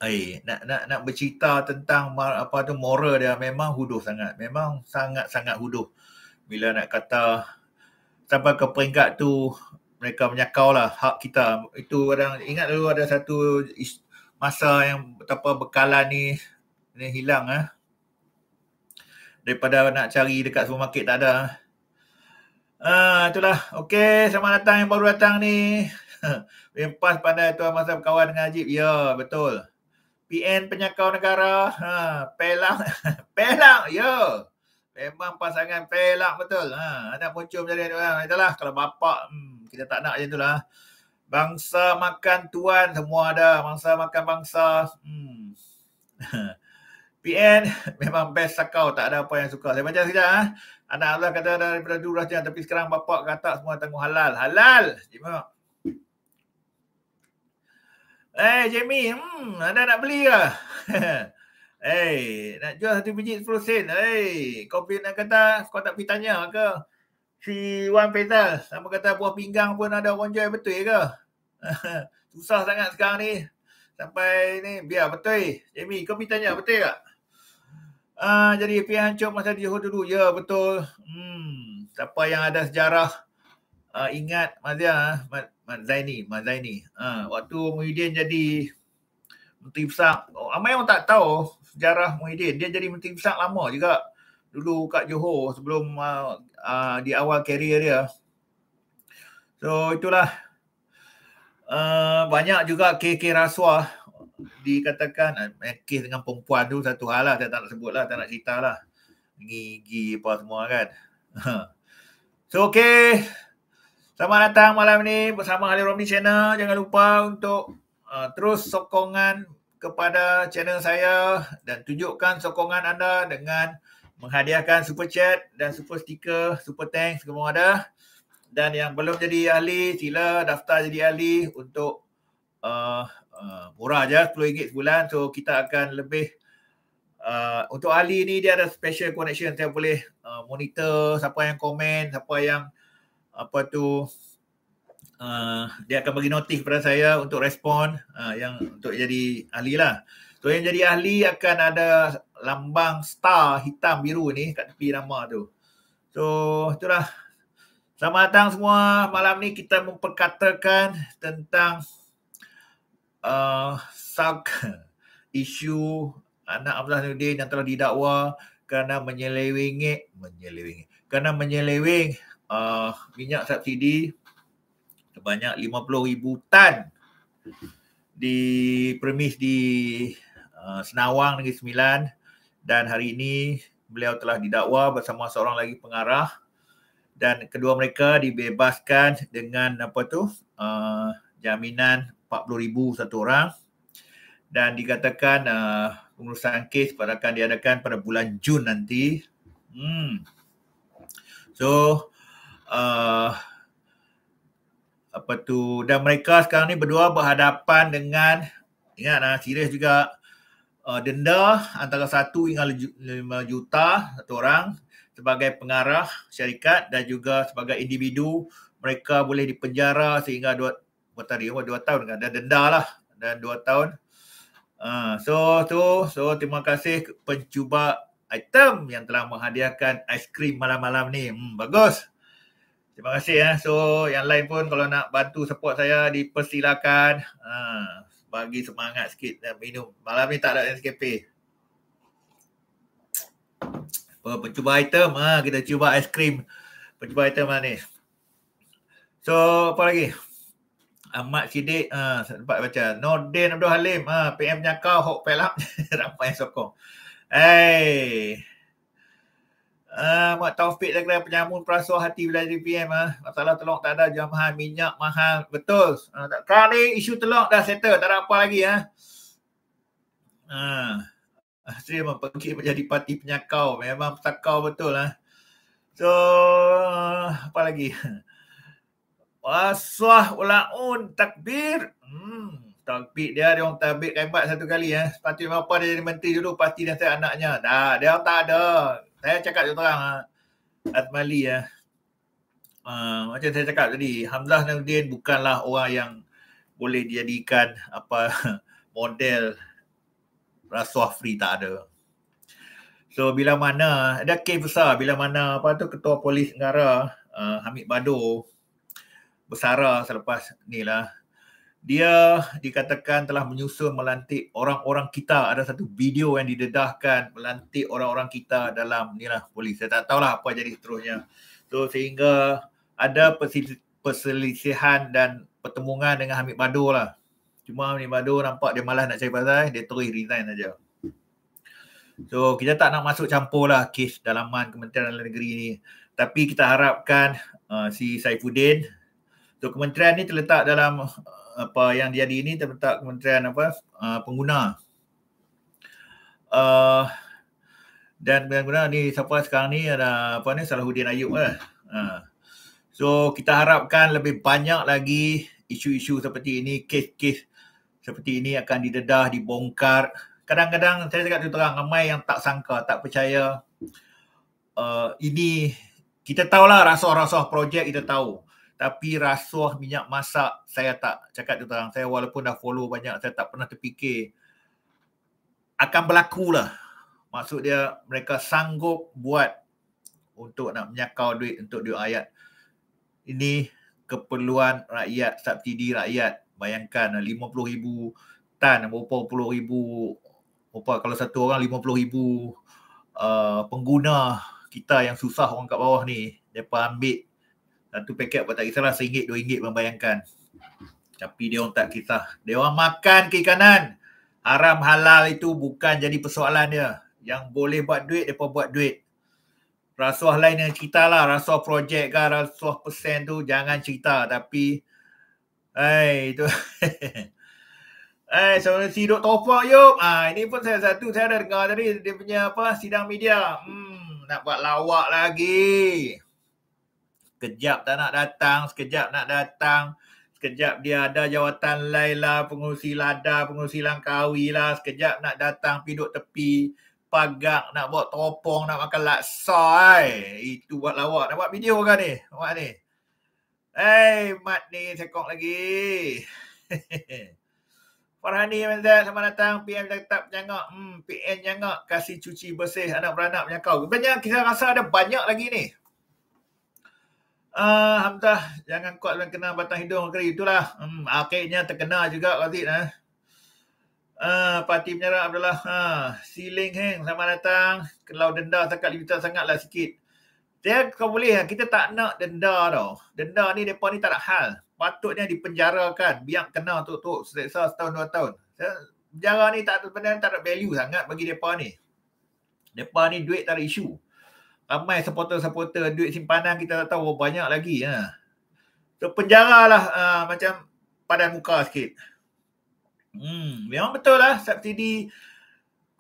Hey, eh, nak nak nak bercerita tentang apa tu moral dia memang huduh sangat memang sangat sangat huduh bila nak kata sampai ke peringkat tu mereka menyakau lah hak kita itu orang ingat dulu ada satu masa yang betapa bekalan ni ni hilang ah. Daripada nak cari dekat supermarket tak ada. Ah itulah. Okey, selamat datang yang baru datang ni. Rempas pandai tuan masa berkawan dengan Ajib. Ya, betul. PN penyakau negara. Ha, pelak pelang, ya. Memang pasangan pelak betul. Ha, anak muncul menjadi orang. Ha, itulah kalau bapak hmm, kita tak nak macam itulah. Bangsa makan tuan semua ada. Bangsa makan bangsa. Hmm. PN memang best sakau. Tak ada apa yang suka. Saya baca sekejap. Ha? Anak Allah kata daripada dulu rasa. Tapi sekarang bapak kata semua tanggung halal. Halal. Cikgu. Eh, hey, Jamie. Hmm, anda nak beli ke? eh, hey, nak jual satu biji 10 sen. Eh, hey, kau pergi nak kata kau tak pergi tanya ke? si Wan Faisal sama kata buah pinggang pun ada orang jual betul ke? Susah sangat sekarang ni. Sampai ni biar betul. Jamie kau pergi tanya betul tak? Ah jadi pi hancur masa di Johor dulu. Ya betul. Hmm siapa yang ada sejarah uh, ingat Mazia ah, Mat, Mat Zaini, Mat Zaini. Ha, waktu Muhyiddin jadi Menteri Besar. Oh, ramai orang tak tahu sejarah Muhyiddin. Dia jadi Menteri Besar lama juga dulu kat Johor sebelum uh, uh, di awal karier dia. So itulah uh, banyak juga KK rasuah dikatakan uh, kes dengan perempuan tu satu hal lah saya tak nak sebut lah tak nak cerita lah gigi apa semua kan so okay selamat datang malam ni bersama Ali Romney Channel jangan lupa untuk uh, terus sokongan kepada channel saya dan tunjukkan sokongan anda dengan menghadiahkan super chat dan super sticker, super thanks semua ada. Dan yang belum jadi ahli, sila daftar jadi ahli untuk uh, uh, murah aja RM10 sebulan. So kita akan lebih uh, untuk ahli ni dia ada special connection saya boleh uh, monitor siapa yang komen, siapa yang apa tu uh, dia akan bagi notif kepada saya untuk respon uh, yang untuk jadi ahli lah. So yang jadi ahli akan ada lambang star hitam biru ni kat tepi nama tu. So, itulah. Selamat datang semua. Malam ni kita memperkatakan tentang uh, sak isu anak Abdullah Nudin yang telah didakwa kerana menyeleweng. Menyeleweng. kerana menyeleweng uh, minyak subsidi sebanyak 50,000 tan di permis di uh, Senawang Negeri Sembilan dan hari ini beliau telah didakwa bersama seorang lagi pengarah dan kedua mereka dibebaskan dengan apa tu uh, jaminan 40000 satu orang dan dikatakan uh, pengurusan kes akan diadakan pada bulan Jun nanti. Hmm. So uh, apa tu dan mereka sekarang ni berdua berhadapan dengan ingatlah serius juga uh, denda antara satu hingga lima juta satu orang sebagai pengarah syarikat dan juga sebagai individu mereka boleh dipenjara sehingga dua 2 tahun dua tahun kan dan denda lah dan dua tahun uh, so so so terima kasih pencuba item yang telah menghadiahkan aiskrim malam-malam ni hmm, bagus Terima kasih ya. So yang lain pun kalau nak bantu support saya dipersilakan. Uh bagi semangat sikit dan minum. Malam ni tak ada SKP. Nescafe. Percuba item. Ha. Kita cuba aiskrim. Percuba item manis. Lah so, apa lagi? Ahmad Sidik. Ha, sempat baca. Nordin Abdul Halim. Ha, PM Nyakau. Hok pelak. Ramai yang sokong. Hey. Uh, Mak Taufik dah kena penyamun perasa hati belajar PM. Uh. Ah. Masalah telur tak ada jual Minyak mahal. Betul. Uh, tak, sekarang ni isu telur dah settle. Tak ada apa lagi. Uh. Uh, Asri memang pergi menjadi parti penyakau. Memang petakau betul. Uh. So, uh, apa lagi? Waswah ula'un takbir. Hmm. Takbir dia, dia orang takbir kembat satu kali. Eh. Sepatutnya apa dia jadi menteri dulu, pasti dia anaknya. Dah, dia orang tak ada saya cakap dia lah, terang Atmali ya. Uh, macam saya cakap tadi, Hamzah Nurdin bukanlah orang yang boleh dijadikan apa model rasuah free tak ada. So bila mana ada kes besar bila mana apa tu ketua polis negara uh, Hamid Bado bersara selepas ni lah dia dikatakan telah menyusun melantik orang-orang kita. Ada satu video yang didedahkan melantik orang-orang kita dalam ni lah polis. Saya tak tahulah apa jadi seterusnya. So sehingga ada perselisihan dan pertemuan dengan Hamid Badu lah. Cuma Hamid Badu nampak dia malas nak cari pasal. Eh, dia terus resign aja. So kita tak nak masuk campur lah kes dalaman Kementerian Dalam Negeri ni. Tapi kita harapkan uh, si Saifuddin. So kementerian ni terletak dalam uh, apa yang jadi ini terletak kementerian apa uh, pengguna uh, dan pengguna ni siapa sekarang ni ada apa ni Salahuddin Ayub lah uh. so kita harapkan lebih banyak lagi isu-isu seperti ini kes-kes seperti ini akan didedah dibongkar kadang-kadang saya cakap tu terang ramai yang tak sangka tak percaya uh, ini kita tahulah rasa-rasa projek kita tahu tapi rasuah minyak masak saya tak cakap tu terang saya walaupun dah follow banyak saya tak pernah terfikir akan berlaku lah maksud dia mereka sanggup buat untuk nak menyakau duit untuk duit ayat ini keperluan rakyat subsidi rakyat bayangkan 50 ribu tan berapa puluh ribu berapa kalau satu orang 50 ribu uh, pengguna kita yang susah orang kat bawah ni depa ambil satu paket pun tak kisahlah RM1, RM2 membayangkan. Tapi dia orang tak kisah. Dia orang makan ke ikanan. Haram halal itu bukan jadi persoalan dia. Yang boleh buat duit, dia pun buat duit. Rasuah lain yang cerita lah. Rasuah projek kan, rasuah persen tu jangan cerita. Tapi, hei, itu. Hei, sebenarnya si Dr. Fok, yuk. Ha, ini pun saya satu, saya dah dengar tadi dia punya apa sidang media. Hmm, nak buat lawak lagi sekejap tak nak datang, sekejap nak datang, sekejap dia ada jawatan lain lah, pengurusi lada, pengurusi langkawi lah, sekejap nak datang piduk tepi, pagak, nak buat topong, nak makan laksa eh. Itu buat lawak. Nak buat video kan ni? Buat ni. Hey, mat ni sekok lagi. Farhani Menzat, selamat datang. PM dah tetap penyangka. Hmm, PM penyangka. Kasih cuci bersih anak beranak kau, Banyak kita rasa ada banyak lagi ni. Ah, Hamzah, jangan kuat dan kena batang hidung kali itulah. Hmm, akhirnya terkena juga Razid eh. Ah, parti menyerah adalah ha, ceiling hang sama datang. Kalau denda sangat lebih sangatlah sikit. Dia kau boleh ha, kita tak nak denda tau. Denda ni depa ni tak ada hal. Patutnya dipenjarakan, biar kena tutup seleksa setahun dua tahun. Penjara ni tak ada sebenarnya tak ada value sangat bagi depa ni. Depa ni duit tak ada isu ramai supporter-supporter duit simpanan kita tak tahu banyak lagi ha. So lah uh, macam padan muka sikit. Hmm, memang betul lah subsidi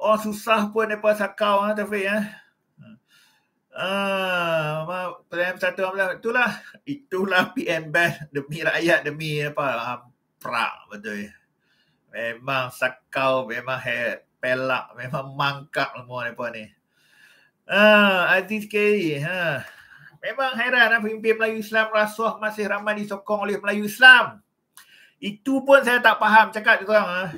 orang oh, susah pun depa sakau ah Taufik ya. Ha. ha PM satu apa itulah itulah PM best demi rakyat demi apa ha, prak betul ya. Memang sakau memang hair pelak memang mangkap semua depa ni. Ah, Aziz Kiri. Ha. Memang hairan ha, pemimpin Melayu Islam rasuah masih ramai disokong oleh Melayu Islam. Itu pun saya tak faham cakap tu orang. Ha. Ah.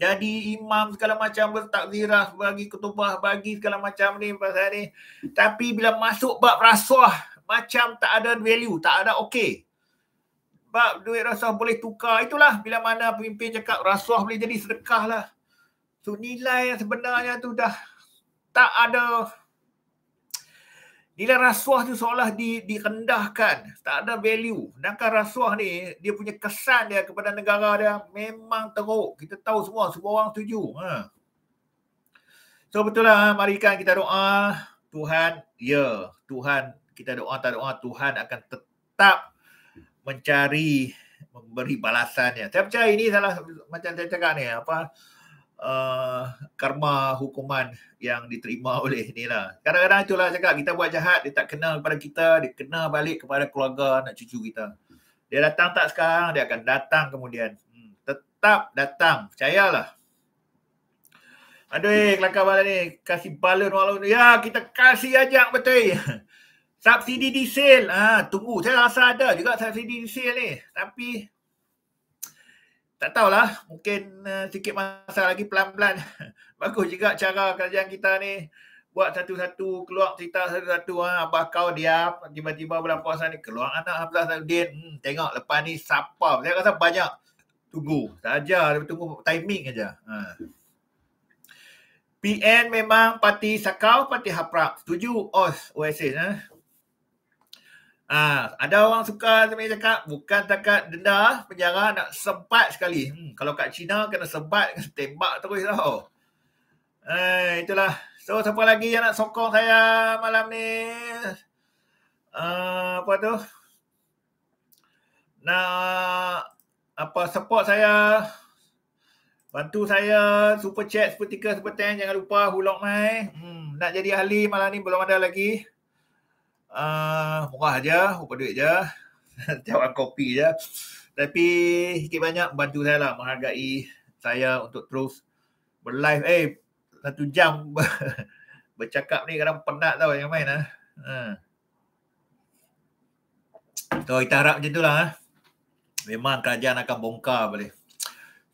Jadi imam segala macam bertakzirah bagi ketubah bagi segala macam ni pasal ni. Tapi bila masuk bab rasuah macam tak ada value, tak ada okey. Bab duit rasuah boleh tukar. Itulah bila mana pemimpin cakap rasuah boleh jadi sedekah lah. So nilai yang sebenarnya tu dah tak ada nilai rasuah tu seolah di, direndahkan tak ada value sedangkan rasuah ni dia punya kesan dia kepada negara dia memang teruk kita tahu semua semua orang setuju ha. so betul lah mari kan kita doa Tuhan ya yeah. Tuhan kita doa tak doa Tuhan akan tetap mencari memberi balasannya saya percaya ini salah macam saya cakap ni apa Uh, karma hukuman yang diterima oleh ni lah. Kadang-kadang itulah cakap kita buat jahat dia tak kenal kepada kita, dia kenal balik kepada keluarga anak cucu kita. Dia datang tak sekarang, dia akan datang kemudian. Hmm, tetap datang, percayalah. Aduh, eh, kelakar balik ni. Kasih balon walau Ya, kita kasih ajak betul. Subsidi di Ha, tunggu. Saya rasa ada juga subsidi di ni. Tapi tak tahulah mungkin uh, sikit masa lagi pelan-pelan bagus juga cara kerajaan kita ni buat satu-satu keluar cerita satu-satu ha. abah kau diam tiba-tiba bulan puasa ni keluar anak Abdullah Saudin hmm, tengok lepas ni siapa saya rasa banyak tunggu saja tunggu timing aja ha. PN memang parti sakau parti haprak setuju os oasis ha. Ah, ada orang suka saya cakap bukan takat denda penjara nak sempat sekali. Hmm, kalau kat China kena sempat kena tembak terus tau. Eh, itulah. So siapa lagi yang nak sokong saya malam ni? Uh, apa tu? Nak apa support saya Bantu saya super chat, super ticker, super ten. Jangan lupa hulok mai. Hmm, nak jadi ahli malam ni belum ada lagi uh, murah je, rupa duit je. Jawab kopi je. Tapi sikit banyak bantu saya lah menghargai saya untuk terus berlive. Eh, satu jam bercakap ni kadang penat tau yang main lah. Ha. So, kita harap macam tu lah. Ha. Memang kerajaan akan bongkar boleh.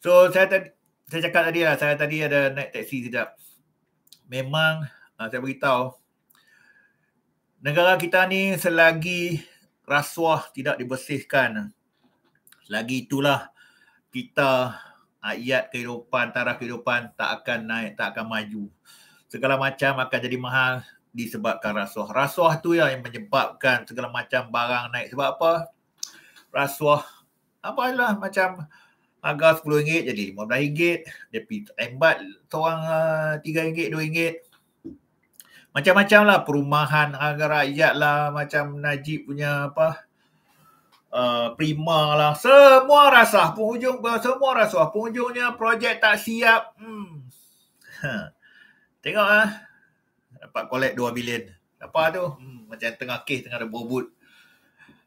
So, saya tadi, saya cakap tadi lah, saya tadi ada naik teksi sekejap. Memang, ah, saya beritahu, negara kita ni selagi rasuah tidak dibersihkan lagi itulah kita ayat kehidupan taraf kehidupan tak akan naik tak akan maju segala macam akan jadi mahal disebabkan rasuah rasuah tu ya yang menyebabkan segala macam barang naik sebab apa rasuah apa lah macam harga RM10 jadi RM15 dia pergi tembat seorang RM3 ah, RM2 macam-macam lah perumahan harga rakyat lah macam Najib punya apa uh, prima lah semua rasah penghujung semua rasah penghujungnya projek tak siap hmm. tengok ah dapat kolek 2 bilion apa tu hmm, macam tengah kes tengah ada bobot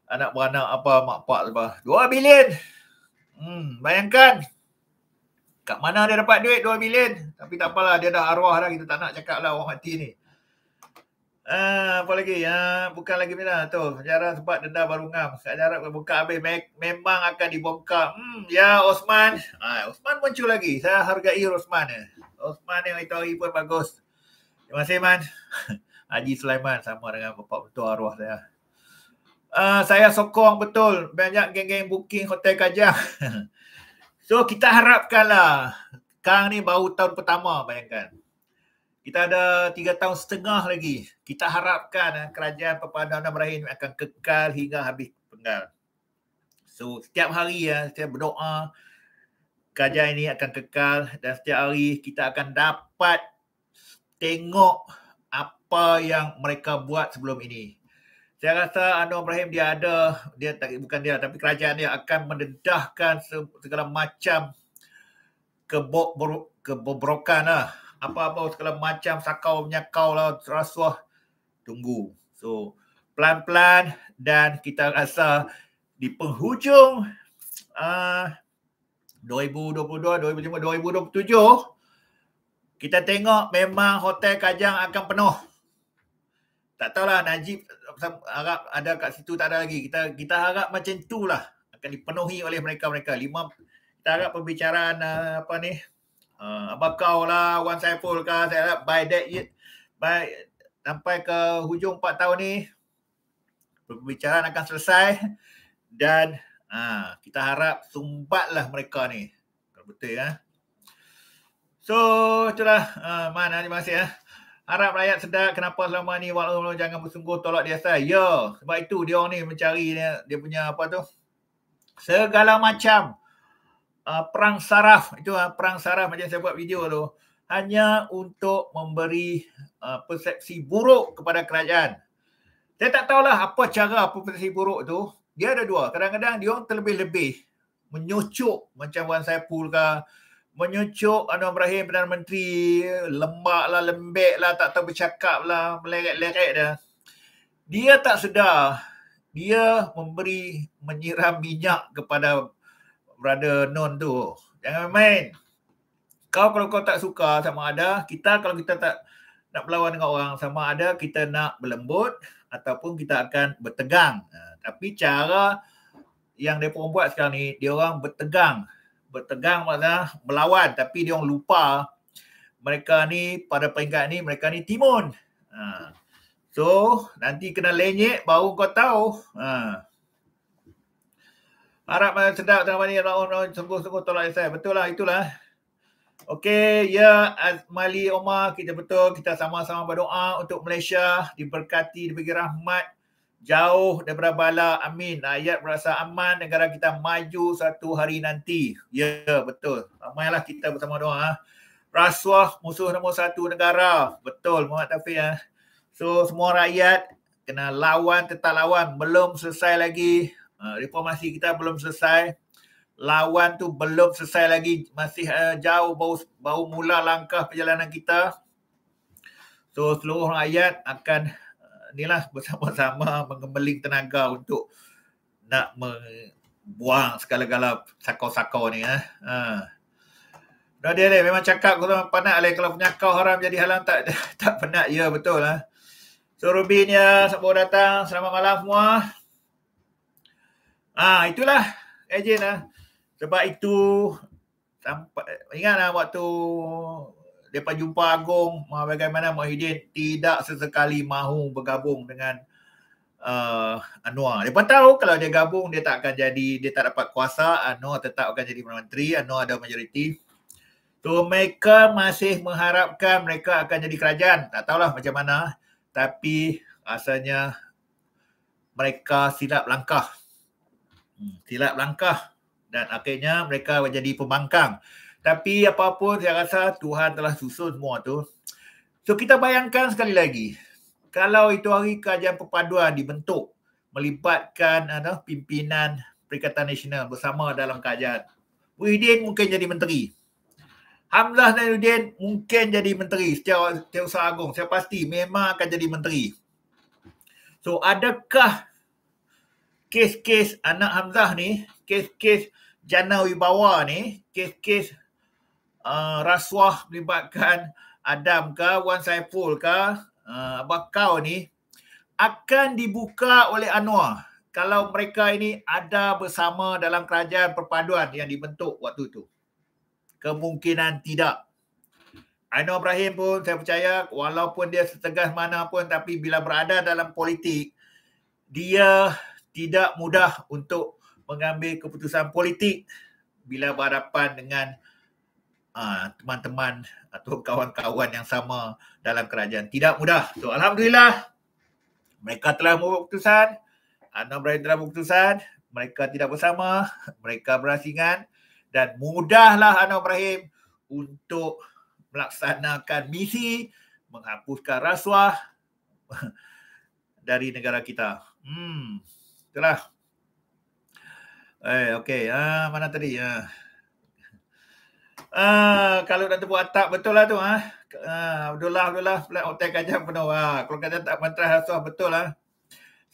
anak beranak apa mak pak apa 2 bilion hmm, bayangkan kat mana dia dapat duit 2 bilion tapi tak apalah dia dah arwah dah kita tak nak cakap lah orang mati ni Ah, apa lagi? Ah, bukan lagi Mina tu. Sejarah sebab denda baru ngam. Sejarah buka habis me- memang akan dibongkar. Hmm, ya Osman. Ah, Osman muncul lagi. Saya hargai Osman ya. Osman yang itu pun bagus. Terima kasih Man. Haji Sulaiman sama dengan bapak betul arwah saya. Ah, saya sokong betul banyak geng-geng booking hotel Kajang. so kita harapkanlah Kang ni baru tahun pertama bayangkan. Kita ada tiga tahun setengah lagi. Kita harapkan eh, kerajaan perpaduan dan merahim akan kekal hingga habis penggal. So setiap hari ya eh, saya berdoa kerajaan ini akan kekal dan setiap hari kita akan dapat tengok apa yang mereka buat sebelum ini. Saya rasa Anwar Ibrahim dia ada, dia tak bukan dia tapi kerajaan dia akan mendedahkan segala macam kebok kebobrokan lah apa-apa segala macam sakau menyakau lah rasuah tunggu so pelan-pelan dan kita rasa di penghujung uh, 2022 2025 2027 kita tengok memang hotel Kajang akan penuh tak tahulah Najib harap ada kat situ tak ada lagi kita kita harap macam tu lah akan dipenuhi oleh mereka-mereka lima kita harap pembicaraan uh, apa ni Uh, abang kau lah, Wan Saiful kah, saya harap by that year, by, sampai ke hujung 4 tahun ni, perbicaraan akan selesai dan uh, kita harap sumbatlah mereka ni. Kalau betul ya. So, itulah uh, Man, terima kasih ya. Harap rakyat sedar kenapa selama ni walaupun jangan bersungguh tolak dia asal. Ya, sebab itu dia orang ni mencari dia, dia punya apa tu. Segala macam uh, perang saraf itu uh, perang saraf macam saya buat video tu hanya untuk memberi uh, persepsi buruk kepada kerajaan. Saya tak tahulah apa cara apa persepsi buruk tu. Dia ada dua. Kadang-kadang dia orang terlebih-lebih menyucuk macam Wan Saiful ke menyucuk Anwar Ibrahim Perdana Menteri lembak lah, lembek lah, tak tahu bercakap lah, meleret-leret dah. Dia tak sedar dia memberi menyiram minyak kepada brother non tu. Jangan main. Kau kalau kau tak suka sama ada kita kalau kita tak nak berlawan dengan orang sama ada kita nak berlembut ataupun kita akan bertegang. Ha, tapi cara yang depa buat sekarang ni dia orang bertegang. Bertegang maksudnya melawan tapi dia orang lupa mereka ni pada peringkat ni mereka ni timun. Ha. So nanti kena lenyek baru kau tahu. Ha. Harap uh, sedap tengah mandi Raun-raun sungguh-sungguh tolak saya Betul lah itulah Okey, ya Mali Omar kita betul kita sama-sama berdoa untuk Malaysia diberkati diberi rahmat jauh daripada bala amin ayat merasa aman negara kita maju satu hari nanti ya betul ramailah kita bersama doa ha. rasuah musuh nombor satu negara betul Muhammad Taufik ya so semua rakyat kena lawan tetap lawan belum selesai lagi Ah, reformasi kita belum selesai. Lawan tu belum selesai lagi. Masih uh, jauh baru, baru mula langkah perjalanan kita. So seluruh rakyat akan uh, lah bersama-sama mengembeling tenaga untuk nak membuang segala-gala sakau-sakau ni. Eh. Ha. Dah dia dia memang cakap kau tak pernah. Alai kalau punya kau haram jadi halang tak tak pernah. ya betul lah. Ha. So Rubin ya, siapa datang. Selamat malam semua. Ah itulah ejen ah. Sebab itu sampai ingatlah waktu depa jumpa Agong bagaimana Mohidin tidak sesekali mahu bergabung dengan uh, Anwar. Depa tahu kalau dia gabung dia tak akan jadi dia tak dapat kuasa, Anwar tetap akan jadi menteri, Anwar ada majoriti. Tu mereka masih mengharapkan mereka akan jadi kerajaan. Tak tahulah macam mana. Tapi rasanya mereka silap langkah Hmm, silap langkah dan akhirnya mereka menjadi pembangkang. Tapi apapun saya rasa Tuhan telah susun semua tu. So kita bayangkan sekali lagi kalau itu hari kajian perpaduan dibentuk melibatkan ada pimpinan Perikatan Nasional bersama dalam kajian. Muhyiddin mungkin jadi menteri. Hamzah Nuruddin mungkin jadi menteri setiausaha agung. Saya pasti memang akan jadi menteri. So adakah kes-kes anak Hamzah ni, kes-kes jana wibawa ni, kes-kes uh, rasuah melibatkan Adam ke, Wan Saiful ke, uh, Abah Kau ni, akan dibuka oleh Anwar kalau mereka ini ada bersama dalam kerajaan perpaduan yang dibentuk waktu itu. Kemungkinan tidak. Anwar Ibrahim pun saya percaya walaupun dia setegas mana pun tapi bila berada dalam politik dia tidak mudah untuk mengambil keputusan politik bila berhadapan dengan uh, teman-teman atau kawan-kawan yang sama dalam kerajaan. Tidak mudah. So, Alhamdulillah, mereka telah membuat keputusan. Anak berada membuat keputusan. Mereka tidak bersama. Mereka berasingan. Dan mudahlah Anwar Ibrahim untuk melaksanakan misi menghapuskan rasuah dari negara kita. Hmm. Itulah. Eh, okey. Ha, mana tadi? Ha. Uh. kalau dah terbuat atap betul lah tu ah Uh. Uh, Abdullah Abdullah flat hotel kajian penuh ha. Kalau kata tak mentrah rasuah betul lah.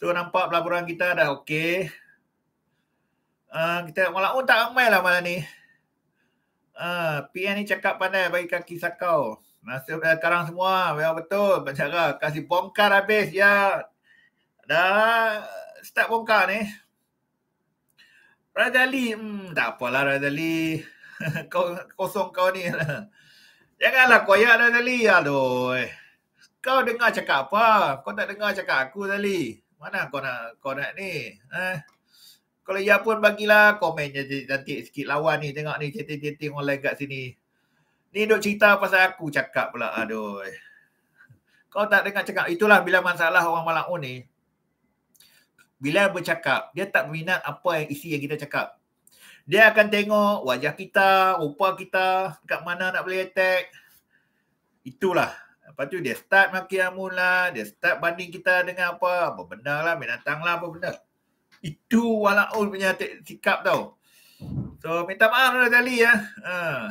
Uh. So nampak pelaburan kita dah okey. Uh, kita malah oh, pun tak ramai lah malam ni. Uh, PN ni cakap pandai bagi kaki sakau. Nasib dah eh, sekarang semua. Memang betul. Pancara. Kasih bongkar habis. Ya. Dah start bongkar ni. Radali, hmm, tak apalah Radali. Kau kosong kau ni. Janganlah koyak Radali. Aduh. Kau dengar cakap apa? Kau tak dengar cakap aku Radali. Mana kau nak kau nak ni? Eh. Kalau ya pun bagilah komen je nanti sikit lawan ni tengok ni cetin-cetin online kat sini. Ni dok cerita pasal aku cakap pula. Aduh. Kau tak dengar cakap. Itulah bila masalah orang malam ni. Bila bercakap, dia tak minat apa yang isi yang kita cakap. Dia akan tengok wajah kita, rupa kita, dekat mana nak boleh attack. Itulah. Lepas tu dia start maki amun lah, dia start banding kita dengan apa, apa benda lah, binatang lah, apa benda. Itu walaul punya sikap tau. So minta maaf lah Razali ya. Uh.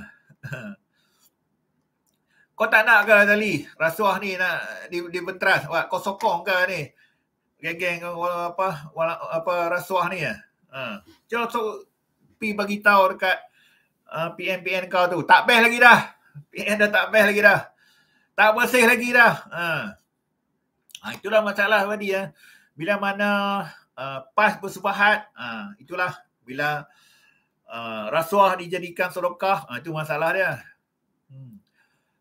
Kau tak nak ke Razali? Rasuah ni nak dibenteras. Di Wah, kau sokong ke ni? geng-geng wala, apa wala, apa rasuah ni ya. Ha. Uh. Lah pi bagi tahu dekat ha, PN-PN kau tu. Tak best lagi dah. PN dah tak best lagi dah. Tak bersih lagi dah. Ha. Uh. Ha, itulah masalah tadi ya. Bila mana uh, pas bersubahat, ha, uh, itulah bila uh, rasuah dijadikan sedekah, uh, itu masalah dia. Hmm.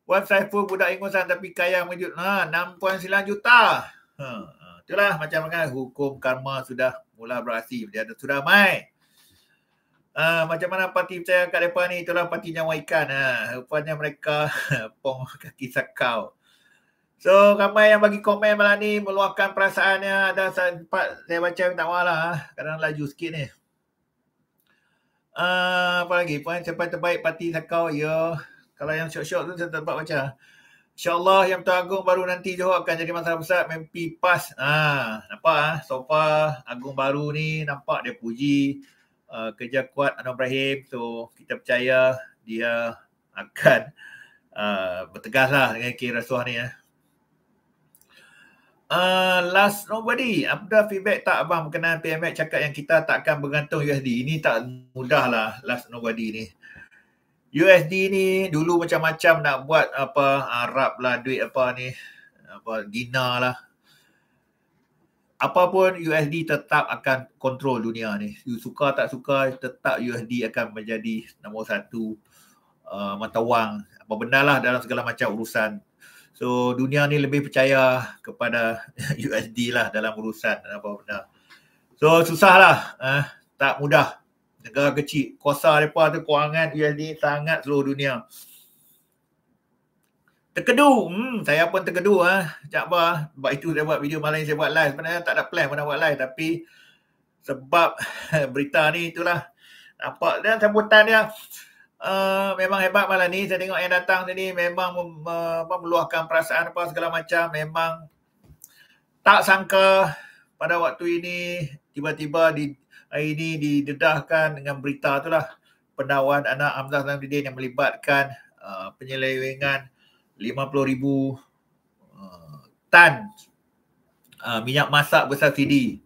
Wan Saiful budak ingusan tapi kaya mengejut. Ha, 6.9 juta. Ha. Huh. Itulah macam mana hukum karma sudah mula beraksi. Dia ada sudah mai. Uh, macam mana parti percaya kat mereka ni? Itulah parti nyawa ikan. Uh. Ah. Rupanya mereka pong kaki sakau. So, ramai yang bagi komen malam ni meluahkan perasaannya. Ada sempat saya baca minta maaf lah. Kadang laju sikit ni. Uh, apa lagi? Puan siapa terbaik parti sakau? yo. Kalau yang syok-syok tu saya tak baca. InsyaAllah yang teragung baru nanti Johor akan jadi masalah besar. Mimpi pas. Ha, nampak ah ha? so far agung baru ni nampak dia puji uh, kerja kuat Anwar Ibrahim. So kita percaya dia akan uh, bertegas lah dengan K Rasuah ni. Eh. Uh, last nobody, apa feedback tak abang berkenaan PMX cakap yang kita takkan akan bergantung USD. Ini tak mudah lah last nobody ni. USD ni dulu macam-macam nak buat apa Arab lah duit apa ni apa dina lah apapun USD tetap akan kontrol dunia ni you suka tak suka tetap USD akan menjadi nombor satu uh, mata wang apa benda lah dalam segala macam urusan so dunia ni lebih percaya kepada USD lah dalam urusan apa benda so susah lah eh? tak mudah negara kecil kuasa mereka tu kewangan USD sangat seluruh dunia terkedu hmm, saya pun terkedu ha. Ah. sekejap apa sebab itu saya buat video malam ni saya buat live sebenarnya tak ada plan pun nak buat live tapi sebab berita ni itulah nampak dan sambutan dia uh, memang hebat malam ni saya tengok yang datang tadi memang mem, uh, meluahkan perasaan apa segala macam memang tak sangka pada waktu ini tiba-tiba di hari ini didedahkan dengan berita itulah pendakwaan anak Hamzah Zainuddin yang melibatkan uh, penyelewengan 50,000 uh, tan uh, minyak masak bersubsidi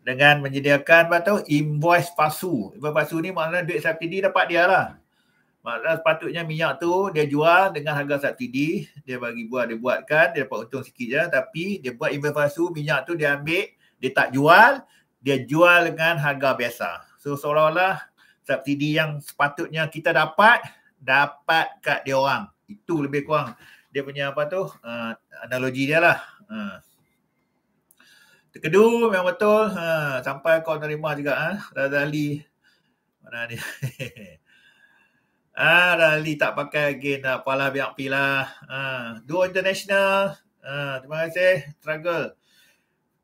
dengan menyediakan apa tu invoice palsu. Invoice palsu ni maknanya duit subsidi dapat dia lah. Maknanya sepatutnya minyak tu dia jual dengan harga subsidi. Dia bagi buat dia buatkan. Dia dapat untung sikit je. Tapi dia buat invoice palsu minyak tu dia ambil. Dia tak jual dia jual dengan harga biasa. So seolah-olah subsidi yang sepatutnya kita dapat dapat kat dia orang. Itu lebih kurang dia punya apa tu uh, analogi dia lah. Uh. Terkedu memang betul uh, sampai kau terima juga ah uh, Razali mana ni. ah Razali tak pakai again apalah lah. biar pilah. Ah uh, dua international ah uh, terima kasih struggle.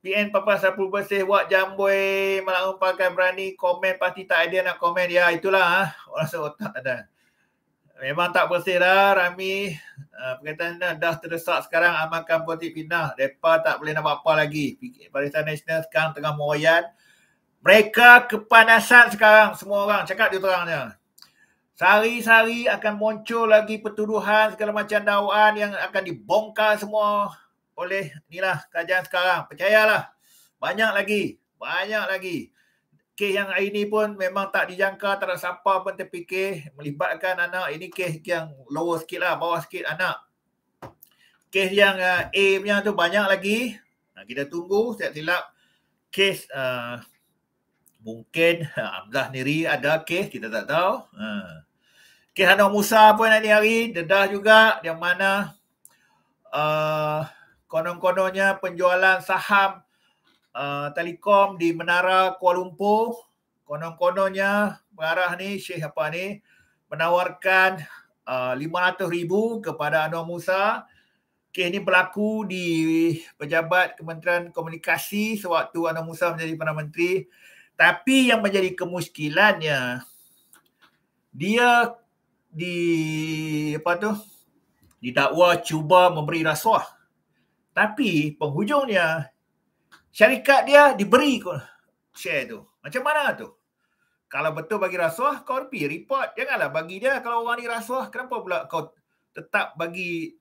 PN Papa Sapu Bersih buat jamboi malam umpakan berani komen pasti tak ada nak komen ya itulah ha. orang seotak ada memang tak bersih dah Rami uh, perkataan dah terdesak sekarang amalkan politik pindah mereka tak boleh nak apa lagi Barisan Nasional sekarang tengah meroyan mereka kepanasan sekarang semua orang cakap dia terangnya Sehari-sehari akan muncul lagi pertuduhan segala macam dawaan yang akan dibongkar semua oleh ni lah kajian sekarang. Percayalah. Banyak lagi. Banyak lagi. Kes yang hari ini pun memang tak dijangka, tak ada siapa pun terfikir melibatkan anak. Ini kes yang lower sikit lah, bawah sikit anak. Kes yang uh, A punya tu banyak lagi. Nah, kita tunggu setiap silap kes uh, mungkin Abdullah Niri ada kes, kita tak tahu. Uh. Kes Anwar Musa pun hari ini, hari, dedah juga yang mana uh, konon-kononnya penjualan saham uh, telekom di Menara Kuala Lumpur konon-kononnya mengarah ni Syekh apa ni menawarkan uh, eh, 500 ribu kepada Anwar Musa Kes ini berlaku di Pejabat Kementerian Komunikasi sewaktu Anwar Musa menjadi Perdana Menteri. Tapi yang menjadi kemuskilannya, dia di apa tu? Didakwa cuba memberi rasuah tapi penghujungnya syarikat dia diberi share tu. Macam mana tu? Kalau betul bagi rasuah, kau pergi report. Janganlah bagi dia. Kalau orang ni rasuah, kenapa pula kau tetap bagi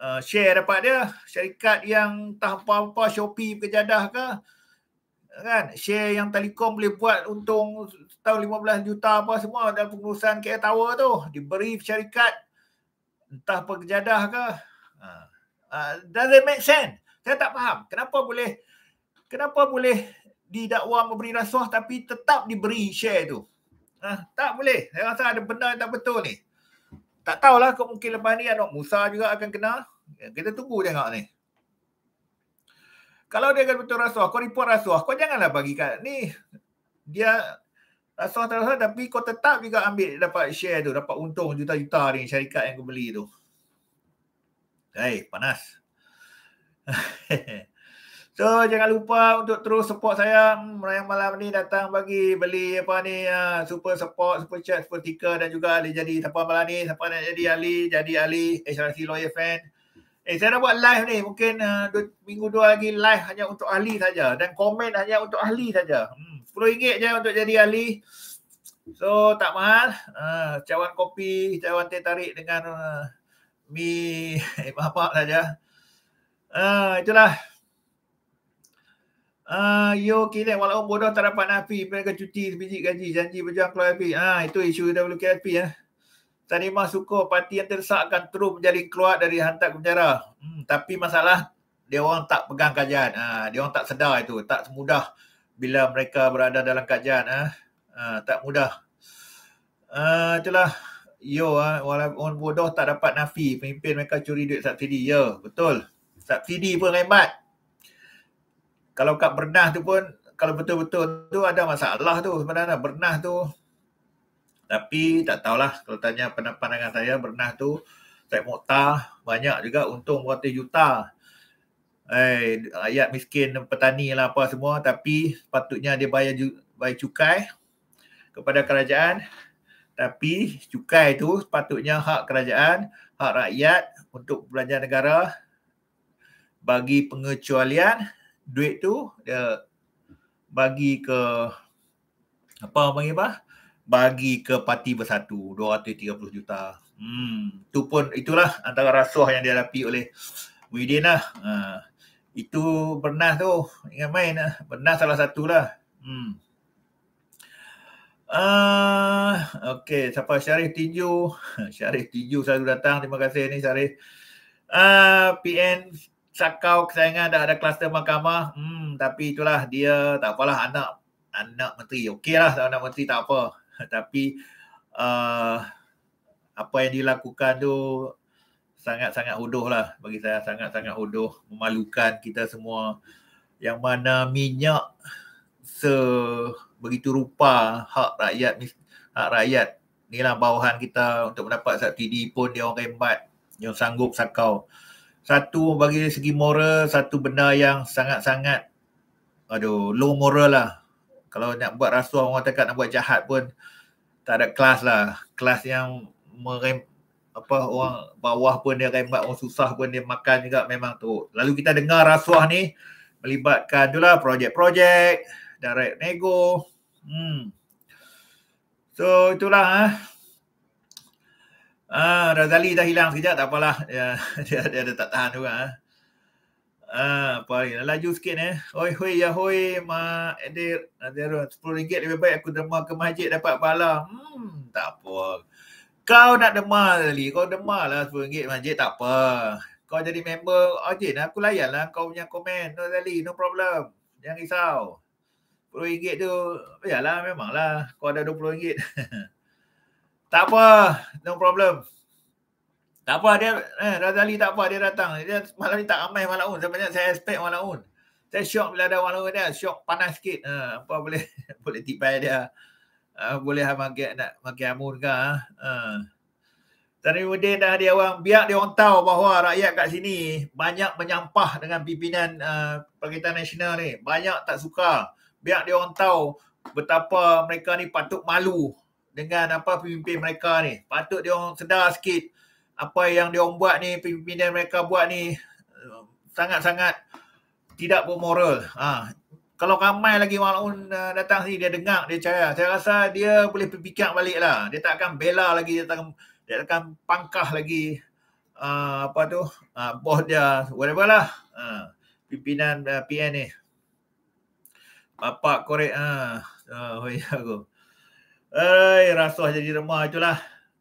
uh, share dapat dia? Syarikat yang tak apa-apa, Shopee, Kejadah ke? Kan? Share yang telekom boleh buat untung tahun 15 juta apa semua dalam pengurusan KL Tower tu. Diberi syarikat entah pekerjadah ke? Ha. Uh. Ah, does it make sense? Saya tak faham. Kenapa boleh kenapa boleh didakwa memberi rasuah tapi tetap diberi share tu? Ha, tak boleh. Saya rasa ada benda yang tak betul ni. Tak tahulah kok mungkin lepas ni anak Musa juga akan kena. Ya, kita tunggu tengok ni. Kalau dia akan betul rasuah, kau report rasuah. Kau janganlah bagi kat ni. Dia rasuah-rasuah tapi kau tetap juga ambil dapat share tu. Dapat untung juta-juta ni syarikat yang kau beli tu. Hey, panas. so, jangan lupa untuk terus support saya. Merayang malam ni datang bagi beli apa ni. Uh, super support, super chat, super ticker. Dan juga Ali jadi siapa malam ni. Siapa nak jadi Ali, jadi Ali. HRC Lawyer Fan. Eh, saya dah buat live ni. Mungkin uh, eh, du- minggu dua lagi live hanya untuk ali saja. Dan komen hanya untuk ali saja. Hmm, RM10 je untuk jadi ali. So, tak mahal. Uh, cawan kopi, cawan teh tarik dengan... Uh, Mi eh, apa saja. Uh, itulah. Uh, yo kini walau bodoh tak dapat nafi mereka cuti biji gaji janji berjuang keluar api uh, itu isu WKRP ya. Eh. Terima suka parti yang tersakkan terus menjadi keluar dari hantar penjara. Hmm, tapi masalah dia orang tak pegang kajian. Uh, dia orang tak sedar itu. Tak semudah bila mereka berada dalam kajian. Uh. Uh, tak mudah. Uh, Itulah. Yo, ah, orang bodoh tak dapat nafi, pemimpin mereka curi duit subsidi. Ya, betul. Subsidi pun hebat. Kalau kat bernah tu pun, kalau betul-betul tu ada masalah tu sebenarnya. Bernah tu. Tapi tak tahulah kalau tanya pandangan saya, bernah tu Tak muktah banyak juga untung beratus juta. Eh, rakyat miskin petani lah apa semua. Tapi patutnya dia bayar, bayar cukai kepada kerajaan tapi cukai itu sepatutnya hak kerajaan, hak rakyat untuk belanja negara bagi pengecualian duit tu dia bagi ke apa panggil apa? Bagi ke parti bersatu 230 juta. Hmm, tu pun itulah antara rasuah yang dihadapi oleh Muhyiddin lah. Ha, itu pernah tu, ingat main lah. Ha, pernah salah satulah. Hmm. Ah, uh, okey, siapa Syarif Tinju? Syarif Tinju selalu datang. Terima kasih ni Syarif. Ah, uh, PN Sakau kesayangan dah ada kluster mahkamah. Hmm, tapi itulah dia tak apalah anak anak menteri. Okeylah anak menteri tak apa. Tapi uh, apa yang dilakukan tu sangat-sangat hodoh lah bagi saya sangat-sangat hodoh memalukan kita semua yang mana minyak se begitu rupa hak rakyat hak rakyat ni lah bawahan kita untuk mendapat subsidi pun dia orang rembat yang sanggup sakau satu bagi segi moral satu benda yang sangat-sangat aduh low moral lah kalau nak buat rasuah orang cakap nak buat jahat pun tak ada kelas lah kelas yang merem apa orang bawah pun dia rembat orang susah pun dia makan juga memang tu lalu kita dengar rasuah ni melibatkan lah projek-projek direct nego Hmm. So itulah eh. Ah, Razali dah hilang sekejap tak apalah. Ya, dia dia ada tak tahan juga eh. Ah, apa lagi? Laju sikit eh. Oi hoi ya hoi ma edir. Ada 10 ringgit lebih baik aku derma ke masjid dapat pahala. Hmm, tak apa. Kau nak derma Razali, kau derma lah 10 masjid tak apa. Kau jadi member, Ajin oh, aku layanlah. kau punya komen. No Razali, no problem. Jangan risau. RM20 tu Yalah memang lah Kau ada RM20 Tak apa No problem Tak apa dia eh, Razali tak apa dia datang dia, Malam ni tak ramai malam pun Sebenarnya saya expect malam pun Saya syok bila ada malam dia Syok panas sikit uh, Apa boleh Boleh tiba dia uh, Boleh lah makin, nak makan amun ke uh. Ah. Tarimuddin eh. dah dia orang biar dia orang tahu bahawa rakyat kat sini banyak menyampah dengan pimpinan uh, Perkhidmatan Nasional ni. Banyak tak suka biar dia orang tahu betapa mereka ni patut malu dengan apa pemimpin mereka ni. Patut dia orang sedar sikit apa yang dia orang buat ni, pemimpin mereka buat ni um, sangat-sangat tidak bermoral. Ha. Kalau ramai lagi walaupun uh, datang sini, dia dengar, dia cahaya. Saya rasa dia boleh berfikir balik lah. Dia tak akan bela lagi, dia tak akan, dia akan pangkah lagi uh, apa tu, uh, bos dia, whatever lah. Uh, pimpinan uh, PN ni. Bapak korek ha. ah. Oh, ya, aku. Hei, rasuah jadi remah itulah.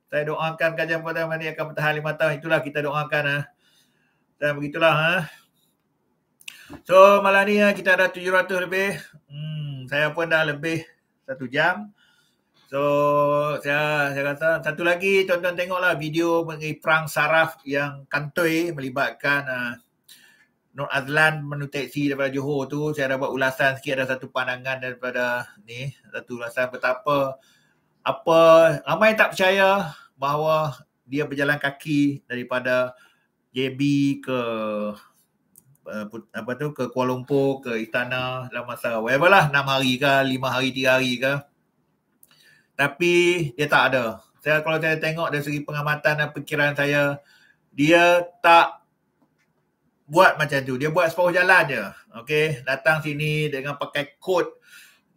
Saya doakan kajian pada mana akan bertahan lima tahun. Itulah kita doakan. Ha. Dan begitulah. Ha. So, malam ni ha, kita ada 700 lebih. Hmm, saya pun dah lebih satu jam. So, saya saya rasa satu lagi tonton tengoklah video mengenai perang saraf yang kantoi melibatkan uh, Nur Azlan menu daripada Johor tu saya dah buat ulasan sikit ada satu pandangan daripada ni satu ulasan betapa apa ramai tak percaya bahawa dia berjalan kaki daripada JB ke eh, apa tu ke Kuala Lumpur ke istana dalam masa whatever lah 6 hari ke 5 hari 3 hari ke tapi dia tak ada saya kalau saya tengok dari segi pengamatan dan perkiraan saya dia tak buat macam tu. Dia buat separuh jalan je. Okay. Datang sini dengan pakai kot.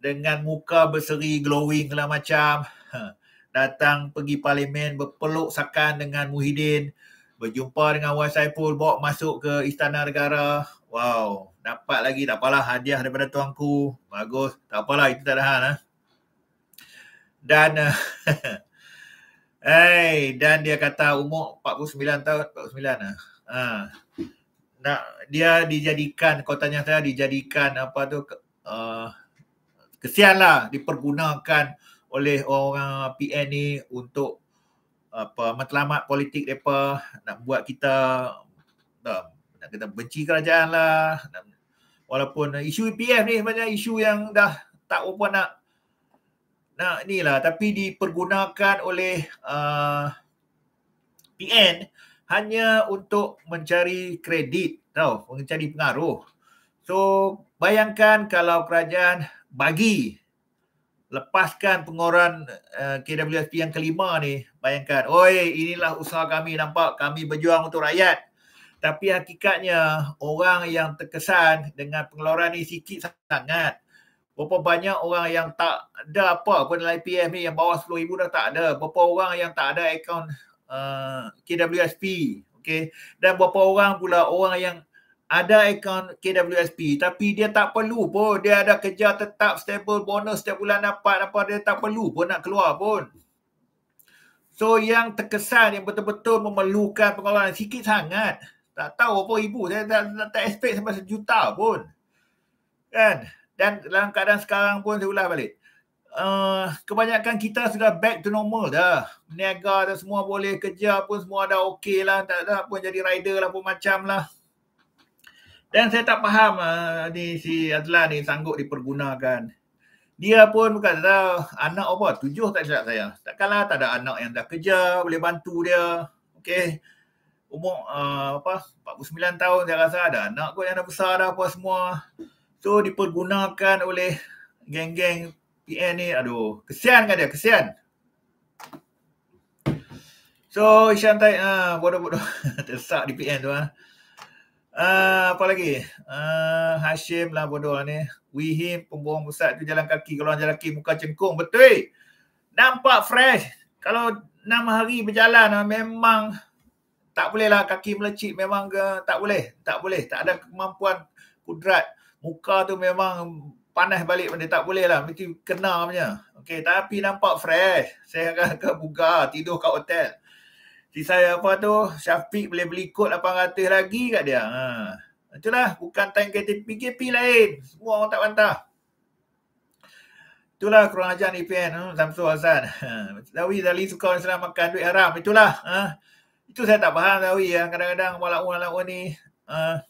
Dengan muka berseri glowing lah macam. Ha. Datang pergi parlimen berpeluk sakan dengan Muhyiddin. Berjumpa dengan Wan Saiful. Bawa masuk ke Istana Negara. Wow. Dapat lagi. Tak apalah hadiah daripada tuanku. Bagus. Tak apalah. Itu tak ada hal. Ha? Dan... Eh, hey, dan dia kata umur 49 tahun, 49 lah. Eh. Ha nah, dia dijadikan kotanya saya dijadikan apa tu uh, kesianlah dipergunakan oleh orang PN ni untuk apa matlamat politik depa nak buat kita uh, nak kita benci kerajaan lah nak, walaupun isu PF ni banyak isu yang dah tak apa nak nak inilah tapi dipergunakan oleh uh, PN hanya untuk mencari kredit tau mencari pengaruh so bayangkan kalau kerajaan bagi lepaskan pengoran uh, eh, KWSP yang kelima ni bayangkan oi inilah usaha kami nampak kami berjuang untuk rakyat tapi hakikatnya orang yang terkesan dengan pengeluaran ni sikit sangat Berapa banyak orang yang tak ada apa pun dalam IPM ni yang bawah RM10,000 dah tak ada. Berapa orang yang tak ada akaun Uh, KWSP okay? dan beberapa orang pula orang yang ada akaun KWSP tapi dia tak perlu pun dia ada kerja tetap stable bonus setiap bulan dapat apa dia tak perlu pun nak keluar pun so yang terkesan yang betul-betul memerlukan pengeluaran sikit sangat tak tahu apa ibu saya tak, tak, tak expect sampai sejuta pun kan dan dalam keadaan sekarang pun saya ulas balik Eh, kebanyakan kita sudah back to normal dah. Niaga dah semua boleh kerja pun semua dah okey lah. Tak ada pun jadi rider lah pun macam lah. Dan saya tak faham uh, ni si Azlan ni sanggup dipergunakan. Dia pun bukan tak tahu anak apa tujuh tak silap saya. Takkanlah tak ada anak yang dah kerja boleh bantu dia. Okey. Umur uh, apa 49 tahun saya rasa ada anak kot yang dah besar dah apa semua. So dipergunakan oleh geng-geng PN ni aduh kesian kan dia kesian so Ishan tai uh, ah, bodoh-bodoh tersak di PN tu ah uh. uh, apa lagi uh, Hashim lah bodoh lah ni Wihim pembohong pusat tu jalan kaki kalau jalan kaki muka cengkung betul nampak fresh kalau enam hari berjalan memang tak boleh lah kaki melecit memang ke, tak boleh tak boleh tak ada kemampuan kudrat muka tu memang panas balik benda tak boleh lah mesti kena punya okey tapi nampak fresh saya akan ke buka tidur kat hotel di saya apa tu Syafiq boleh beli kod 800 lagi kat dia ha itulah bukan time kereta PKP lain semua orang tak bantah itulah kurang ajar ni PN hmm, Samsul Hassan ha. Zawi Zali suka orang senang makan duit haram itulah ha itu saya tak faham Zawi ya kadang-kadang malam-malam ni ha.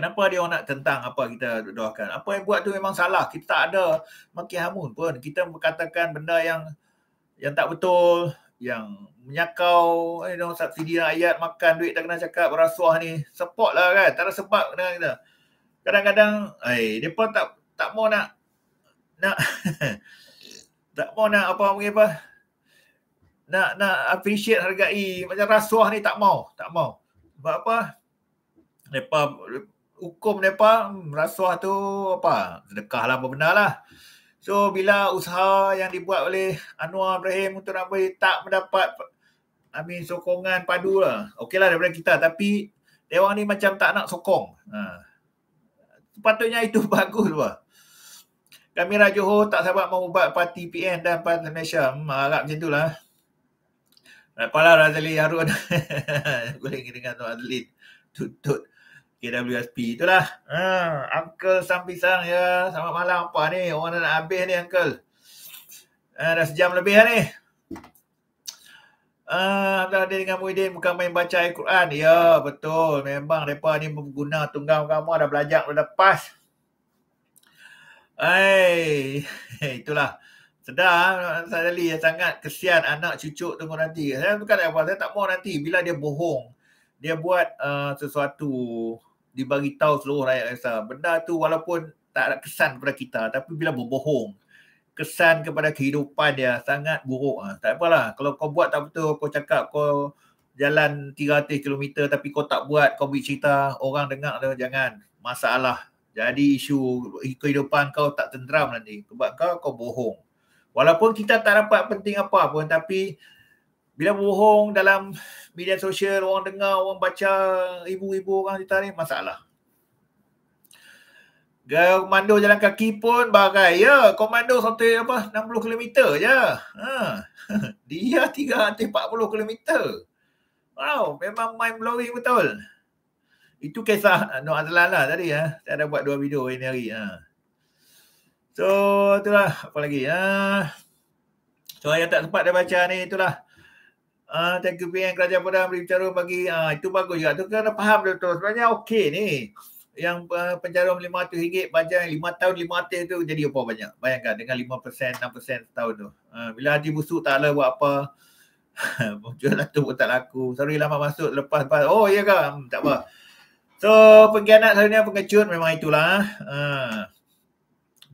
Kenapa dia orang nak tentang apa kita doakan? Apa yang buat tu memang salah. Kita tak ada maki hamun pun. Kita berkatakan benda yang yang tak betul, yang menyakau, you know, subsidi rakyat, makan duit tak kena cakap, berasuah ni. Support lah kan. Tak ada sebab dengan kita. Kadang-kadang, ay, mereka tak tak mau nak nak tak mau nak apa mungkin apa nak nak appreciate hargai macam rasuah ni tak mau tak mau sebab apa depa hukum mereka rasuah tu apa sedekah lah apa benar lah so bila usaha yang dibuat oleh Anwar Ibrahim untuk nak beri tak mendapat I mean, sokongan padu lah ok lah daripada kita tapi dia ni macam tak nak sokong ha. patutnya itu bagus lah kami Raja Ho tak sabar mengubat parti PN dan parti Malaysia hmm, harap macam tu lah Apalah Razali Harun. Boleh dengan Tuan Adli. Tutut. KWSP lah, Ha, Uncle Sam Pisang ya. Selamat malam apa ni? Orang dah nak habis ni Uncle. Ha, dah sejam lebih lah ni. Ah, uh, ada dengan Muhyiddin bukan main baca Al-Quran. Ya, betul. Memang mereka ni berguna tunggang kamu dah belajar pada lepas. Hai, itulah. Sedar sadali ya sangat kesian anak cucu tunggu nanti. Saya bukan apa, saya tak mau nanti bila dia bohong. Dia buat uh, sesuatu dibagi tahu seluruh rakyat Malaysia. Benda tu walaupun tak ada kesan kepada kita tapi bila berbohong kesan kepada kehidupan dia sangat buruk ah. Tak apalah kalau kau buat tak betul kau cakap kau jalan 300 km tapi kau tak buat kau buat cerita orang dengar dah jangan masalah jadi isu kehidupan kau tak tenteram nanti sebab kau kau bohong walaupun kita tak dapat penting apa pun tapi bila berbohong dalam media sosial orang dengar orang baca ibu-ibu orang cerita ni masalah Komando jalan kaki pun bagai, ya. Komando satu apa 60 km je. Ha. Dia 40 km. Wow, memang mind blowing betul. Itu kisah Nur Azlan lah tadi ya. Ha. Saya dah buat dua video ini hari. Ha. So, itulah apa lagi. Ha. So, yang tak sempat dia baca ni itulah. Ah, uh, thank you PM Kerajaan Pudang beri bicara bagi uh, itu bagus juga. Tu kena faham tu. Sebenarnya okey ni. Yang uh, penjara RM500 bajai 5 tahun 5 atas tu jadi apa banyak. Bayangkan dengan 5% 6% setahun tu. Uh, bila Haji Busuk tak lah buat apa. Muncul lah tu pun tak laku. Sorry lama masuk lepas lepas. Oh iya ke? Hmm, tak apa. So pengkhianat selalunya pengecut memang itulah. Uh,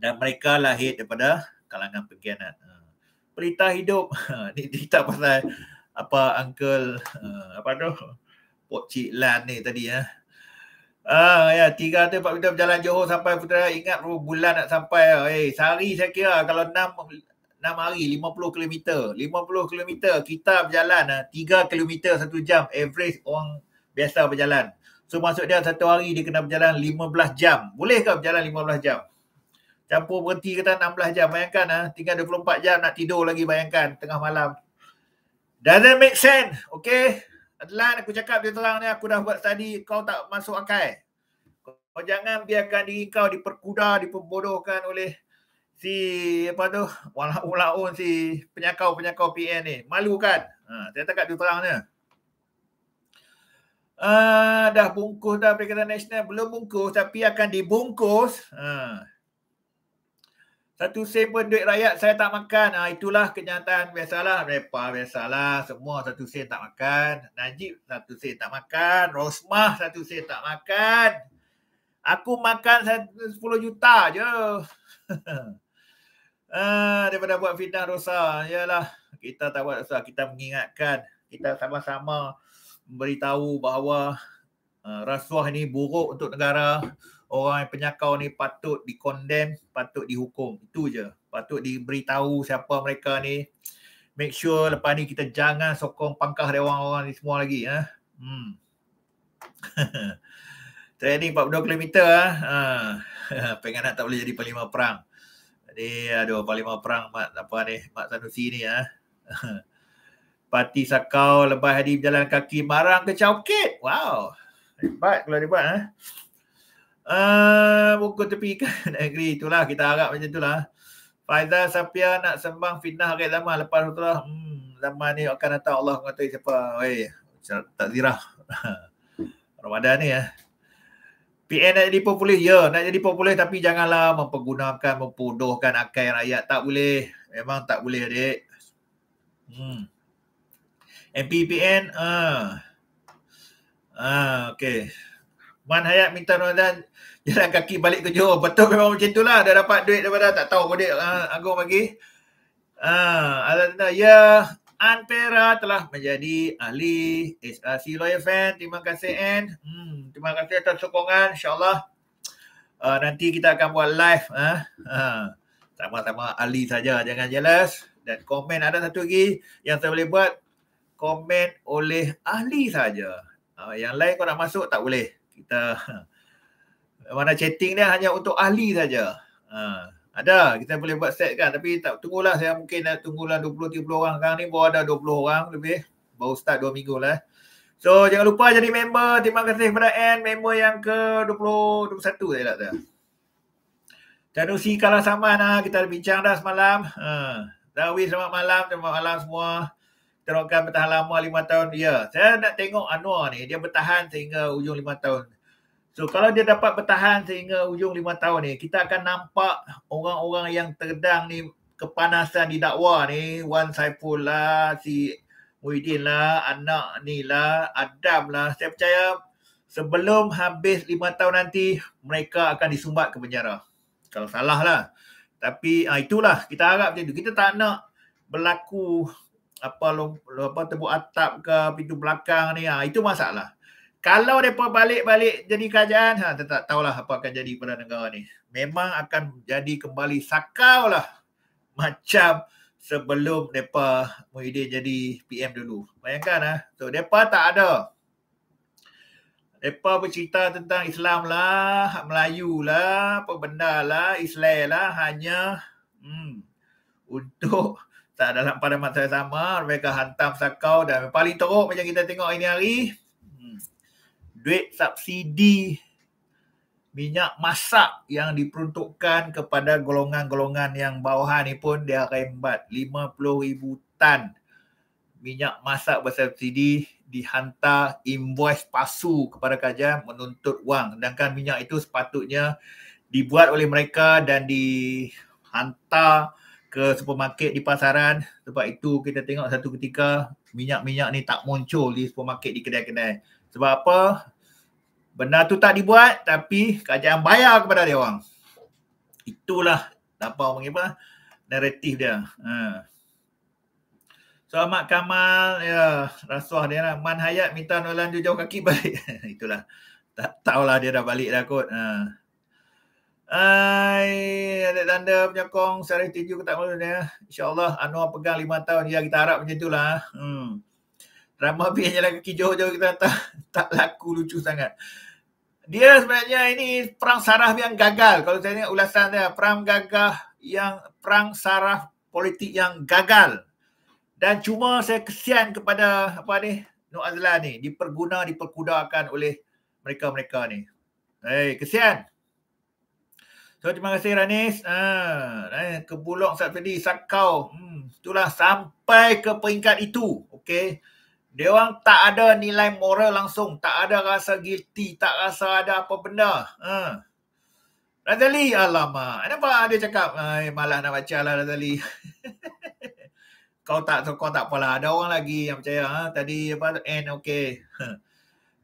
dan mereka lahir daripada kalangan pengkhianat. Uh, Pelita hidup. ini cerita pasal apa uncle uh, apa tu pok cik lan ni tadi ya. Ah ya tiga tu Pak Bintang berjalan Johor sampai Putrajaya ingat oh, bulan nak sampai eh hey, sehari saya kira kalau 6 6 hari 50 km 50 km kita berjalan 3 km 1 jam average orang biasa berjalan. So maksud dia satu hari dia kena berjalan 15 jam. Boleh ke berjalan 15 jam? Campur berhenti kata 16 jam. Bayangkan ah, tinggal 24 jam nak tidur lagi bayangkan tengah malam Doesn't make sense. Okay. Adlan aku cakap dia terang ni aku dah buat tadi kau tak masuk akal. Eh? Kau jangan biarkan diri kau diperkuda, diperbodohkan oleh si apa tu? Walaun si penyakau-penyakau PN ni. Malu kan? Ha, saya cakap dia terangnya. Uh, dah bungkus dah Perikatan Nasional. Belum bungkus tapi akan dibungkus. Ha. Satu sen pun duit rakyat saya tak makan. Ha, itulah kenyataan biasalah. Mereka biasalah. Semua satu sen tak makan. Najib satu sen tak makan. Rosmah satu sen tak makan. Aku makan 10 juta je. ah, daripada buat fitnah dosa. Yalah, kita tak buat dosa. Kita mengingatkan. Kita sama-sama memberitahu bahawa uh, rasuah ini buruk untuk negara orang yang penyakau ni patut dikondem, patut dihukum. Itu je. Patut diberitahu siapa mereka ni. Make sure lepas ni kita jangan sokong pangkah dewan orang ni semua lagi. Ha? Hmm. Training 42 km ah. Ha. ha. Pengen nak tak boleh jadi panglima perang. Jadi aduh panglima perang mak apa ni? mak Sanusi ni ah. Ha. Parti Sakau lebih hadi berjalan kaki marang ke Chowkit. Wow. Hebat kalau dia buat Ha? Ah, muka uh, tepi kan Agree Itulah kita harap macam itulah Faizal Sapia nak sembang fitnah Rakyat lama lepas tu lah hmm, Zaman ni akan datang Allah kata siapa Weh Tak zirah Ramadan ni ya eh. PN nak jadi populis Ya nak jadi populis Tapi janganlah Mempergunakan Mempodohkan akal rakyat Tak boleh Memang tak boleh adik Hmm MPPN ah. Uh. Ah, uh, okey. Man Hayat minta Ramadan jalan kaki balik ke Johor. Betul memang macam itulah. Dah dapat duit daripada tak tahu kodik uh, ah, agung bagi. Ah, uh, ya Antera telah menjadi ahli SRC ah, Lawyer Fan. Terima kasih N. Hmm, terima kasih atas sokongan. InsyaAllah uh, nanti kita akan buat live. Uh, uh, sama-sama ahli saja. Jangan jelas. Dan komen ada satu lagi yang saya boleh buat. Komen oleh ahli saja. Uh, yang lain kau nak masuk tak boleh. Kita uh, mana chatting dia hanya untuk ahli saja. Ha. Ada, kita boleh buat set kan. Tapi tak tunggulah saya mungkin nak tunggulah 20-30 orang. Sekarang ni baru ada 20 orang lebih. Baru start 2 minggu lah. So jangan lupa jadi member. Terima kasih kepada N. Member yang ke 20-21 saya tak tahu. Tanusi kalah sama lah. Kita dah bincang dah semalam. Ha. Zawi selamat malam. Selamat malam semua. Terokan bertahan lama 5 tahun. Ya, saya nak tengok Anwar ni. Dia bertahan sehingga ujung 5 tahun. So kalau dia dapat bertahan sehingga ujung lima tahun ni, kita akan nampak orang-orang yang terdang ni kepanasan di dakwa ni, Wan Saiful lah, si Muhyiddin lah, anak ni lah, Adam lah. Saya percaya sebelum habis lima tahun nanti, mereka akan disumbat ke penjara. Kalau salah lah. Tapi ah, itulah kita harap macam tu. Kita tak nak berlaku apa lo, apa tebuk atap ke pintu belakang ni. Ah, itu masalah kalau mereka balik-balik jadi kerajaan, ha, tak tahulah apa akan jadi pada negara ni. Memang akan jadi kembali sakau lah. Macam sebelum mereka Muhyiddin jadi PM dulu. Bayangkan lah. Ha? So, mereka tak ada. Mereka bercerita tentang Islam lah, Melayu lah, apa benda lah, Islam lah. Hanya hmm, untuk tak dalam pada masa yang sama mereka hantam sakau dan paling teruk macam kita tengok ini hari duit subsidi minyak masak yang diperuntukkan kepada golongan-golongan yang bawahan ni pun dia rembat ribu tan minyak masak bersubsidi dihantar invoice palsu kepada kerajaan menuntut wang sedangkan minyak itu sepatutnya dibuat oleh mereka dan dihantar ke supermarket di pasaran sebab itu kita tengok satu ketika minyak-minyak ni tak muncul di supermarket di kedai-kedai sebab apa benda tu tak dibuat tapi kerajaan bayar kepada dia orang. Itulah apa orang panggil apa naratif dia. Ha. So Ahmad Kamal ya rasuah dia lah. Man Hayat minta Nolan dia jauh kaki balik. Itulah. Tak tahulah dia dah balik dah kot. Ha. Hai, ada tanda penyokong Sarif Tiju ke tak mulut ya. InsyaAllah Anwar pegang lima tahun. Ya kita harap macam itulah. Hmm. Drama biar jalan kaki jauh-jauh kita hantar. Tak laku lucu sangat dia sebenarnya ini perang saraf yang gagal. Kalau saya tengok ulasan dia, perang gagah yang perang saraf politik yang gagal. Dan cuma saya kesian kepada apa ni, Nur Azlan ni. Diperguna, diperkudakan oleh mereka-mereka ni. Hey, eh, kesian. So, terima kasih Ranis. Ha, eh, kebulok saat tadi, sakau. Hmm, itulah sampai ke peringkat itu. Okay dia orang tak ada nilai moral langsung. Tak ada rasa guilty. Tak rasa ada apa benda. Ha. Razali, alamak. Kenapa lah dia cakap, Ay, malas nak baca lah Razali. kau tak, kau tak apalah. Ada orang lagi yang percaya. Ha? Tadi, apa, end, okay. Ha.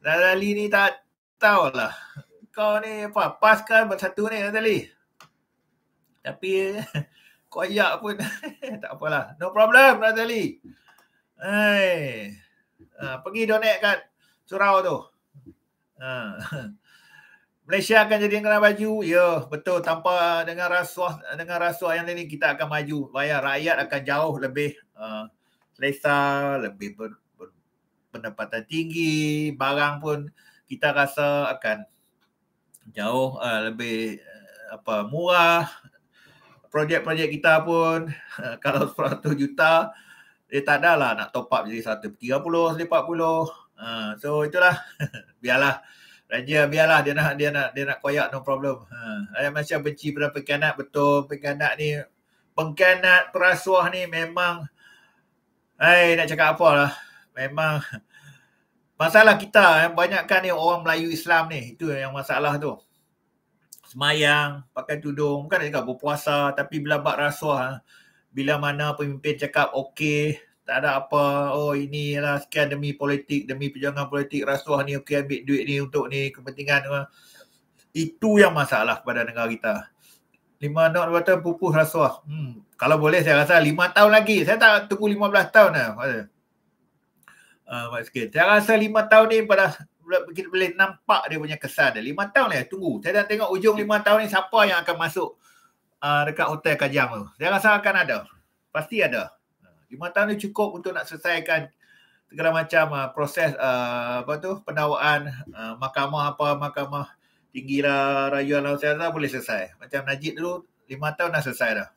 Razali ni tak tahulah. Kau ni, apa, pas kan bersatu ni, Razali. Tapi, koyak pun. tak apalah. No problem, Razali. Hei. Ha, pergi donate kat surau tu. Uh. Malaysia akan jadi negara maju. Ya, betul. Tanpa dengan rasuah dengan rasuah yang ini kita akan maju. Bayar rakyat akan jauh lebih uh, selesa, lebih ber, ber, pendapatan tinggi. Barang pun kita rasa akan jauh uh, lebih uh, apa murah. Projek-projek kita pun uh, kalau 100 juta dia eh, tak ada lah nak top up jadi 130, 140. Uh, so itulah. biarlah. Raja biarlah dia nak dia nak dia nak koyak no problem. Ha. Uh, macam benci pada pengkhianat betul. Pengkhianat ni pengkhianat perasuah ni memang hai nak cakap apa lah. Memang masalah kita yang eh, banyakkan ni orang Melayu Islam ni itu yang masalah tu. Semayang, pakai tudung, bukan nak cakap berpuasa tapi bila bab rasuah ha bila mana pemimpin cakap okey tak ada apa oh inilah sekian demi politik demi perjuangan politik rasuah ni okey ambil duit ni untuk ni kepentingan itu yang masalah kepada negara kita lima nak kata pupus rasuah hmm, kalau boleh saya rasa lima tahun lagi saya tak tunggu lima belas tahun lah maksudnya uh, ah, maksudnya. saya rasa lima tahun ni pada kita boleh nampak dia punya kesan dia. Lima tahun lah tunggu. Saya dah tengok ujung lima tahun ni siapa yang akan masuk uh, dekat hotel Kajang tu. Saya rasa akan ada. Pasti ada. Lima tahun ni cukup untuk nak selesaikan segala macam uh, proses uh, apa tu pendakwaan uh, mahkamah apa mahkamah tinggi lah rayuan lah saya boleh selesai macam Najib dulu lima tahun dah selesai dah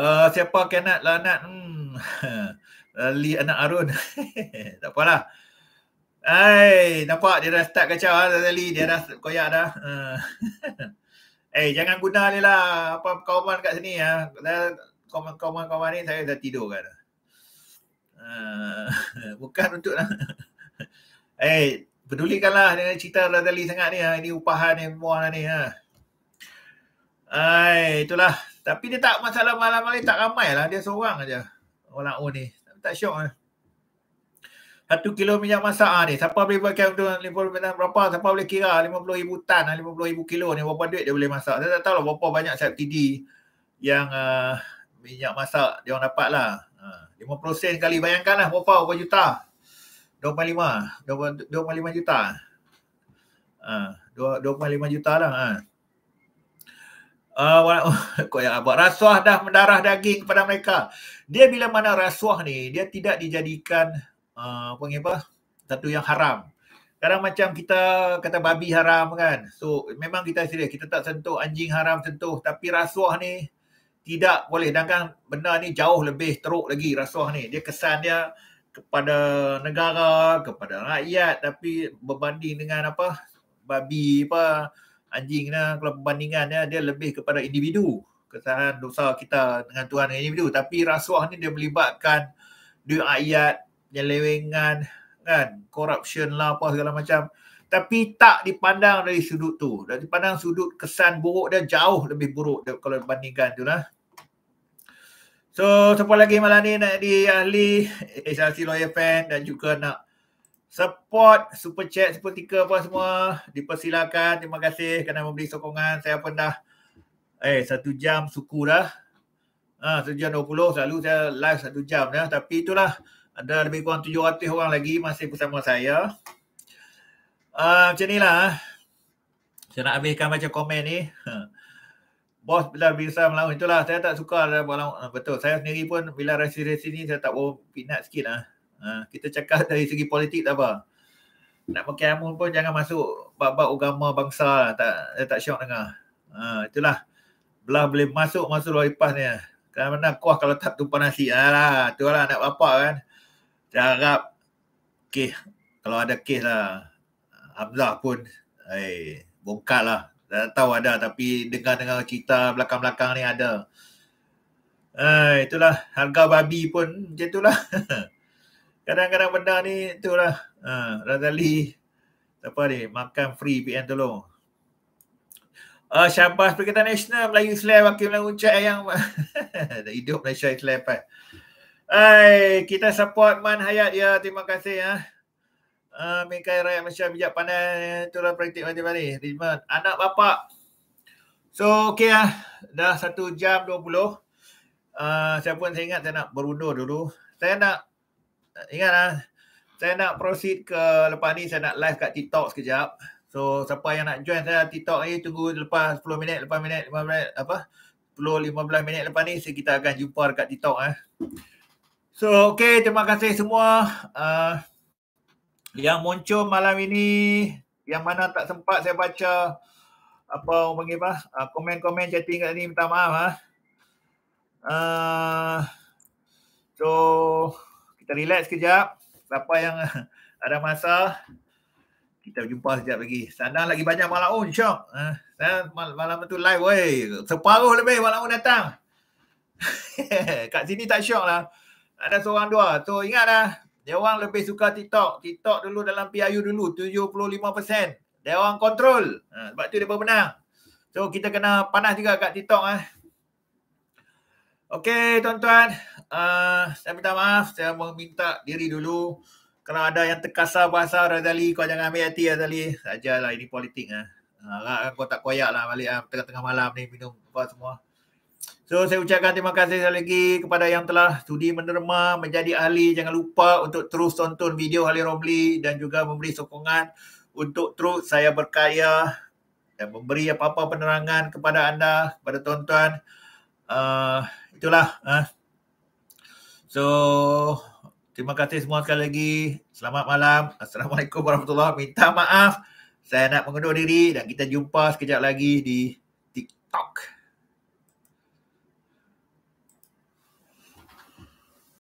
uh, siapa kenat lah nak hmm. Lali anak Arun tak apalah Hai, nampak dia dah start kacau lah Lali dia dah koyak dah uh. Eh jangan guna ni lah apa kawan kat sini ya. Kawan-kawan kawan ni saya dah tidur kan. Uh, bukan untuk lah. eh pedulikanlah dengan cerita Radali sangat ni ha. Ini upahan yang muah ni ha. Ai, itulah. Tapi dia tak masalah malam-malam tak ramai lah. Dia seorang aja. Orang oh ni. Tak syok lah. Ha satu kilo minyak masak ha, ni siapa boleh buatkan untuk lima puluh berapa siapa boleh kira ah, lima puluh ribu tan ah, lima puluh ribu kilo ni berapa duit dia boleh masak saya tak tahu lah berapa banyak subsidi yang uh, minyak masak dia orang dapat lah lima puluh sen kali bayangkan lah berapa berapa juta dua puluh lima dua puluh lima juta dua puluh lima juta lah ha. Uh, kau yang buat rasuah dah mendarah daging kepada mereka. Dia bila mana rasuah ni, dia tidak dijadikan uh, panggil apa satu yang haram kadang macam kita kata babi haram kan so memang kita serius kita tak sentuh anjing haram sentuh tapi rasuah ni tidak boleh Dan kan benda ni jauh lebih teruk lagi rasuah ni dia kesan dia kepada negara kepada rakyat tapi berbanding dengan apa babi apa anjing lah kalau perbandingan dia dia lebih kepada individu kesan dosa kita dengan Tuhan dengan individu tapi rasuah ni dia melibatkan duit rakyat penyelewengan kan corruption lah apa segala macam tapi tak dipandang dari sudut tu dan dipandang sudut kesan buruk dia jauh lebih buruk dia, kalau dibandingkan tu lah so siapa lagi malam ni nak di ahli SRC Lawyer Fan dan juga nak support super chat super tiga apa semua dipersilakan terima kasih kerana memberi sokongan saya pun dah eh satu jam suku dah Ah, ha, 1 jam 20 selalu saya live satu jam ya. Tapi itulah ada lebih kurang 700 orang lagi masih bersama saya. Uh, macam ni lah. Saya nak habiskan macam komen ni. Bos bila bisa melawan itulah. Saya tak suka dalam ah, Betul. Saya sendiri pun bila resi-resi ni saya tak boleh pinat sikit lah. Uh, kita cakap dari segi politik tak apa. Nak pakai amun pun jangan masuk bab-bab agama bangsa lah. Tak, saya tak syok dengar. Uh, itulah. Belah boleh masuk masuk luar lepas ni. Lah. Kerana mana kuah kalau tak tumpah nasi. Alah, itulah nak bapak kan harap kes kalau ada kes lah Abdullah pun eh bongkar lah tak tahu ada tapi dengar-dengar cerita belakang-belakang ni ada eh, itulah harga babi pun macam itulah kadang-kadang benda ni itulah eh, Razali apa ni makan free PN tolong Uh, ah, Syabas Perkataan Nasional Melayu Islam Wakil Melayu Ucai yang hidup Malaysia Islam eh. Hai, kita support Man Hayat ya. Terima kasih ya. Uh, ah, rakyat Malaysia bijak pandai turun praktik mati-mati. Rizman, anak bapak. So, okey lah. Dah satu jam dua puluh. Ah, saya pun saya ingat saya nak berundur dulu. Saya nak, ingat lah. Saya nak proceed ke lepas ni saya nak live kat TikTok sekejap. So, siapa yang nak join saya TikTok ni tunggu lepas 10 minit, lepas minit, 5 minit, apa? 10-15 minit lepas ni kita akan jumpa dekat TikTok Ha. So, okay. Terima kasih semua uh, yang muncul malam ini. Yang mana tak sempat saya baca apa orang panggil apa? Uh, komen-komen chatting kat sini. Minta maaf. Uh. Uh, so, kita relax sekejap. Siapa yang ada masa, kita jumpa sekejap lagi. Sandang lagi banyak malam. Oh, syok. Uh, malam itu live, weh. Separuh lebih malam datang. kat sini tak syok lah ada seorang dua. So ingatlah, dia orang lebih suka TikTok. TikTok dulu dalam PIU dulu 75%. Dia orang kontrol. Ha, sebab tu dia menang. So kita kena panas juga kat TikTok ah. Okay, tuan-tuan, uh, saya minta maaf, saya meminta diri dulu. Kalau ada yang terkasar bahasa Razali, kau jangan ambil hati Razali. Sajalah ini politik. lah, Ha. kau tak koyak lah balik ah, tengah-tengah malam ni minum apa semua. So saya ucapkan terima kasih sekali lagi kepada yang telah sudi menerima menjadi ahli. Jangan lupa untuk terus tonton video Ali Romli dan juga memberi sokongan untuk terus saya berkarya dan memberi apa-apa penerangan kepada anda, kepada tuan-tuan. Uh, itulah. Uh. So terima kasih semua sekali lagi. Selamat malam. Assalamualaikum warahmatullahi wabarakatuh. Minta maaf. Saya nak mengundur diri dan kita jumpa sekejap lagi di TikTok.